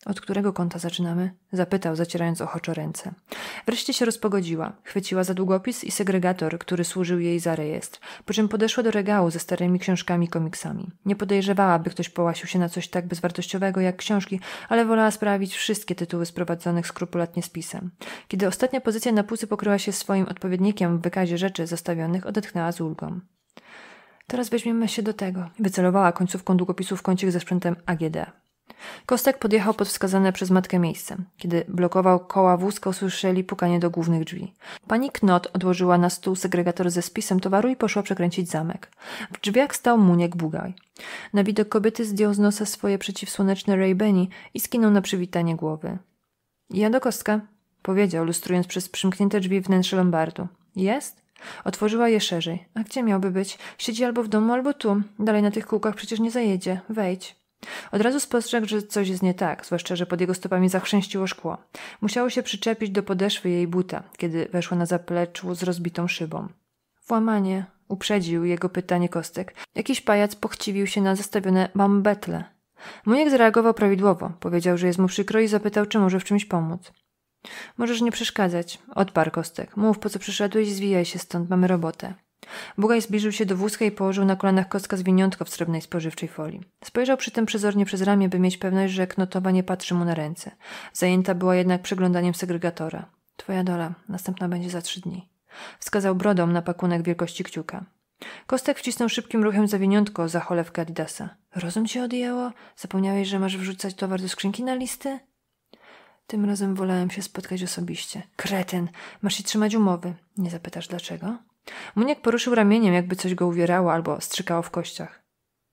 Od którego konta zaczynamy? Zapytał, zacierając ochoczo ręce. Wreszcie się rozpogodziła. Chwyciła za długopis i segregator, który służył jej za rejestr, po czym podeszła do regału ze starymi książkami i komiksami. Nie podejrzewała, by ktoś połasił się na coś tak bezwartościowego jak książki, ale wolała sprawić wszystkie tytuły sprowadzonych skrupulatnie z pisem. Kiedy ostatnia pozycja na półce pokryła się swoim odpowiednikiem w wykazie rzeczy zostawionych, odetchnęła z ulgą. Teraz weźmiemy się do tego. Wycelowała końcówką długopisu w kącie ze sprzętem AGD. Kostek podjechał pod wskazane przez matkę miejsce. Kiedy blokował koła wózka, usłyszeli pukanie do głównych drzwi. Pani Knot odłożyła na stół segregator ze spisem towaru i poszła przekręcić zamek. W drzwiach stał Muniek Bugaj. Na widok kobiety zdjął z nosa swoje przeciwsłoneczne rejbeni i skinął na przywitanie głowy. Ja do Kostka, powiedział, lustrując przez przymknięte drzwi wnętrze Lombardu. Jest? Otworzyła je szerzej. A gdzie miałby być? Siedzi albo w domu, albo tu. Dalej na tych kółkach przecież nie zajedzie. Wejdź. Od razu spostrzegł, że coś jest nie tak, zwłaszcza, że pod jego stopami zachrzęściło szkło. Musiało się przyczepić do podeszwy jej buta, kiedy weszła na zapleczu z rozbitą szybą. Włamanie, uprzedził jego pytanie Kostek. Jakiś pajac pochciwił się na zastawione bambetle. Muniek zareagował prawidłowo. Powiedział, że jest mu przykro i zapytał, czy może w czymś pomóc. Możesz nie przeszkadzać, odparł Kostek. Mów, po co przyszedłeś, zwijaj się stąd, mamy robotę. Bugaj zbliżył się do wózka i położył na kolanach kostka zwiniątko w srebrnej spożywczej folii. Spojrzał przy tym przezornie przez ramię, by mieć pewność, że knotowa nie patrzy mu na ręce. Zajęta była jednak przeglądaniem segregatora. Twoja dola, następna będzie za trzy dni. Wskazał brodą na pakunek wielkości kciuka. Kostek wcisnął szybkim ruchem zawiniątko za cholewkę Adidasa. Rozum cię odjęło? Zapomniałeś, że masz wrzucać towar do skrzynki na listy? Tym razem wolałem się spotkać osobiście. Kretyn, masz się trzymać umowy. Nie zapytasz dlaczego? Muniek poruszył ramieniem, jakby coś go uwierało albo strzykało w kościach.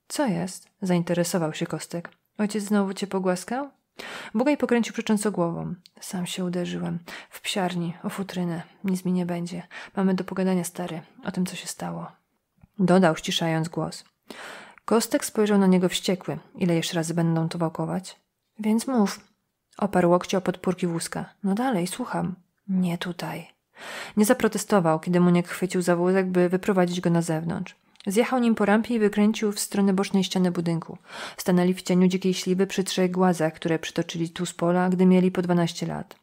Co jest? zainteresował się Kostek. Ojciec znowu cię pogłaskał? Bugaj pokręcił przecząco głową. Sam się uderzyłem. W psiarni, o futrynę. Nic mi nie będzie. Mamy do pogadania, stary, o tym, co się stało. Dodał, ściszając głos. Kostek spojrzał na niego wściekły. Ile jeszcze razy będą to wałkować? Więc mów. Oparł łokcie o podpórki wózka. No dalej, słucham. Nie tutaj. Nie zaprotestował, kiedy Muniek chwycił za wózek, by wyprowadzić go na zewnątrz. Zjechał nim po rampie i wykręcił w stronę bocznej ściany budynku. Stanęli w cieniu dzikiej śliwy przy trzech głazach, które przytoczyli tu z pola, gdy mieli po dwanaście lat.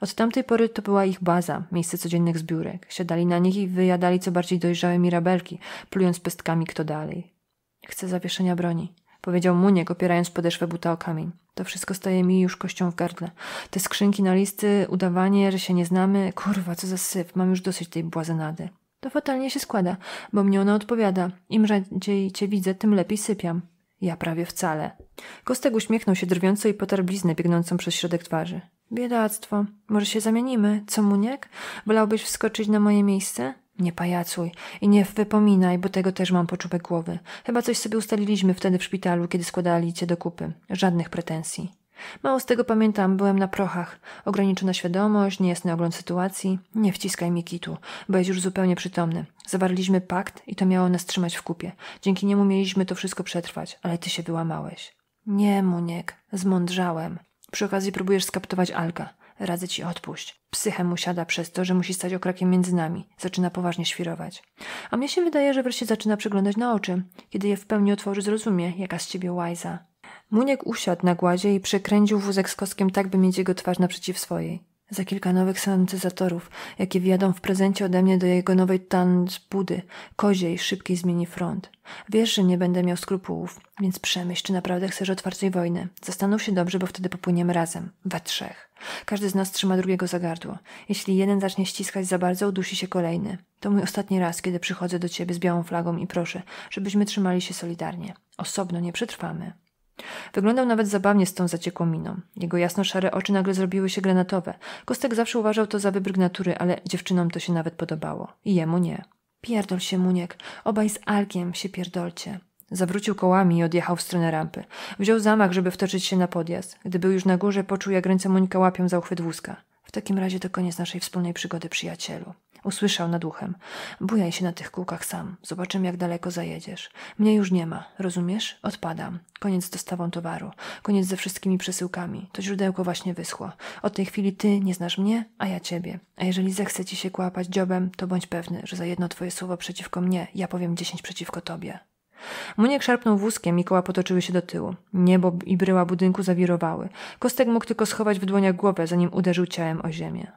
Od tamtej pory to była ich baza, miejsce codziennych zbiórek. Siadali na nich i wyjadali co bardziej dojrzałe mirabelki, plując pestkami kto dalej. Chcę zawieszenia broni powiedział Muniek, opierając podeszwę buta o kamień. To wszystko staje mi już kością w gardle. Te skrzynki na listy, udawanie, że się nie znamy. Kurwa, co za syf, mam już dosyć tej błazenady. To fatalnie się składa, bo mnie ona odpowiada. Im rzadziej cię widzę, tym lepiej sypiam. Ja prawie wcale. Kostek uśmiechnął się drwiąco i potarł bliznę biegnącą przez środek twarzy. Biedactwo. Może się zamienimy, co Muniek? Wolałbyś wskoczyć na moje miejsce? Nie pajacuj i nie wypominaj, bo tego też mam poczubek głowy. Chyba coś sobie ustaliliśmy wtedy w szpitalu, kiedy składali cię do kupy. Żadnych pretensji. Mało z tego pamiętam, byłem na prochach. Ograniczona świadomość, niejasny ogląd sytuacji. Nie wciskaj mi kitu, bo jest już zupełnie przytomny. Zawarliśmy pakt i to miało nas trzymać w kupie. Dzięki niemu mieliśmy to wszystko przetrwać, ale ty się wyłamałeś. Nie, Muniek, zmądrzałem. Przy okazji próbujesz skaptować Alka radzę ci odpuść. Psychę mu siada przez to, że musi stać okrakiem między nami. Zaczyna poważnie świrować. A mnie się wydaje, że wreszcie zaczyna przeglądać na oczy. Kiedy je w pełni otworzy, zrozumie, jaka z ciebie łajza. Muniek usiadł na gładzie i przekręcił wózek z koskiem tak, by mieć jego twarz naprzeciw swojej za kilka nowych syntezatorów, jakie wjadą w prezencie ode mnie do jego nowej tanzbudy, koziej, szybkiej zmieni front. Wiesz, że nie będę miał skrupułów, więc przemyśl, czy naprawdę chcesz otwartej wojny. Zastanów się dobrze, bo wtedy popłyniemy razem, we trzech. Każdy z nas trzyma drugiego za gardło. Jeśli jeden zacznie ściskać za bardzo, udusi się kolejny. To mój ostatni raz, kiedy przychodzę do ciebie z białą flagą i proszę, żebyśmy trzymali się solidarnie. Osobno nie przetrwamy. Wyglądał nawet zabawnie z tą zaciekłą miną. Jego jasno-szare oczy nagle zrobiły się granatowe. Kostek zawsze uważał to za wybryk natury, ale dziewczynom to się nawet podobało. I jemu nie. Pierdol się, Muniek. Obaj z Alkiem się pierdolcie. Zawrócił kołami i odjechał w stronę rampy. Wziął zamach, żeby wtoczyć się na podjazd. Gdy był już na górze, poczuł jak ręce Monika łapią za uchwyt wózka. W takim razie to koniec naszej wspólnej przygody, przyjacielu. Usłyszał nad uchem. Bujaj się na tych kółkach sam. Zobaczymy, jak daleko zajedziesz. Mnie już nie ma. Rozumiesz? Odpadam. Koniec z dostawą towaru. Koniec ze wszystkimi przesyłkami. To źródełko właśnie wyschło. Od tej chwili ty nie znasz mnie, a ja ciebie. A jeżeli zechce ci się kłapać dziobem, to bądź pewny, że za jedno twoje słowo przeciwko mnie, ja powiem dziesięć przeciwko tobie. Muniek szarpnął wózkiem i koła potoczyły się do tyłu. Niebo i bryła budynku zawirowały. Kostek mógł tylko schować w dłoniach głowę, zanim uderzył ciałem o ziemię.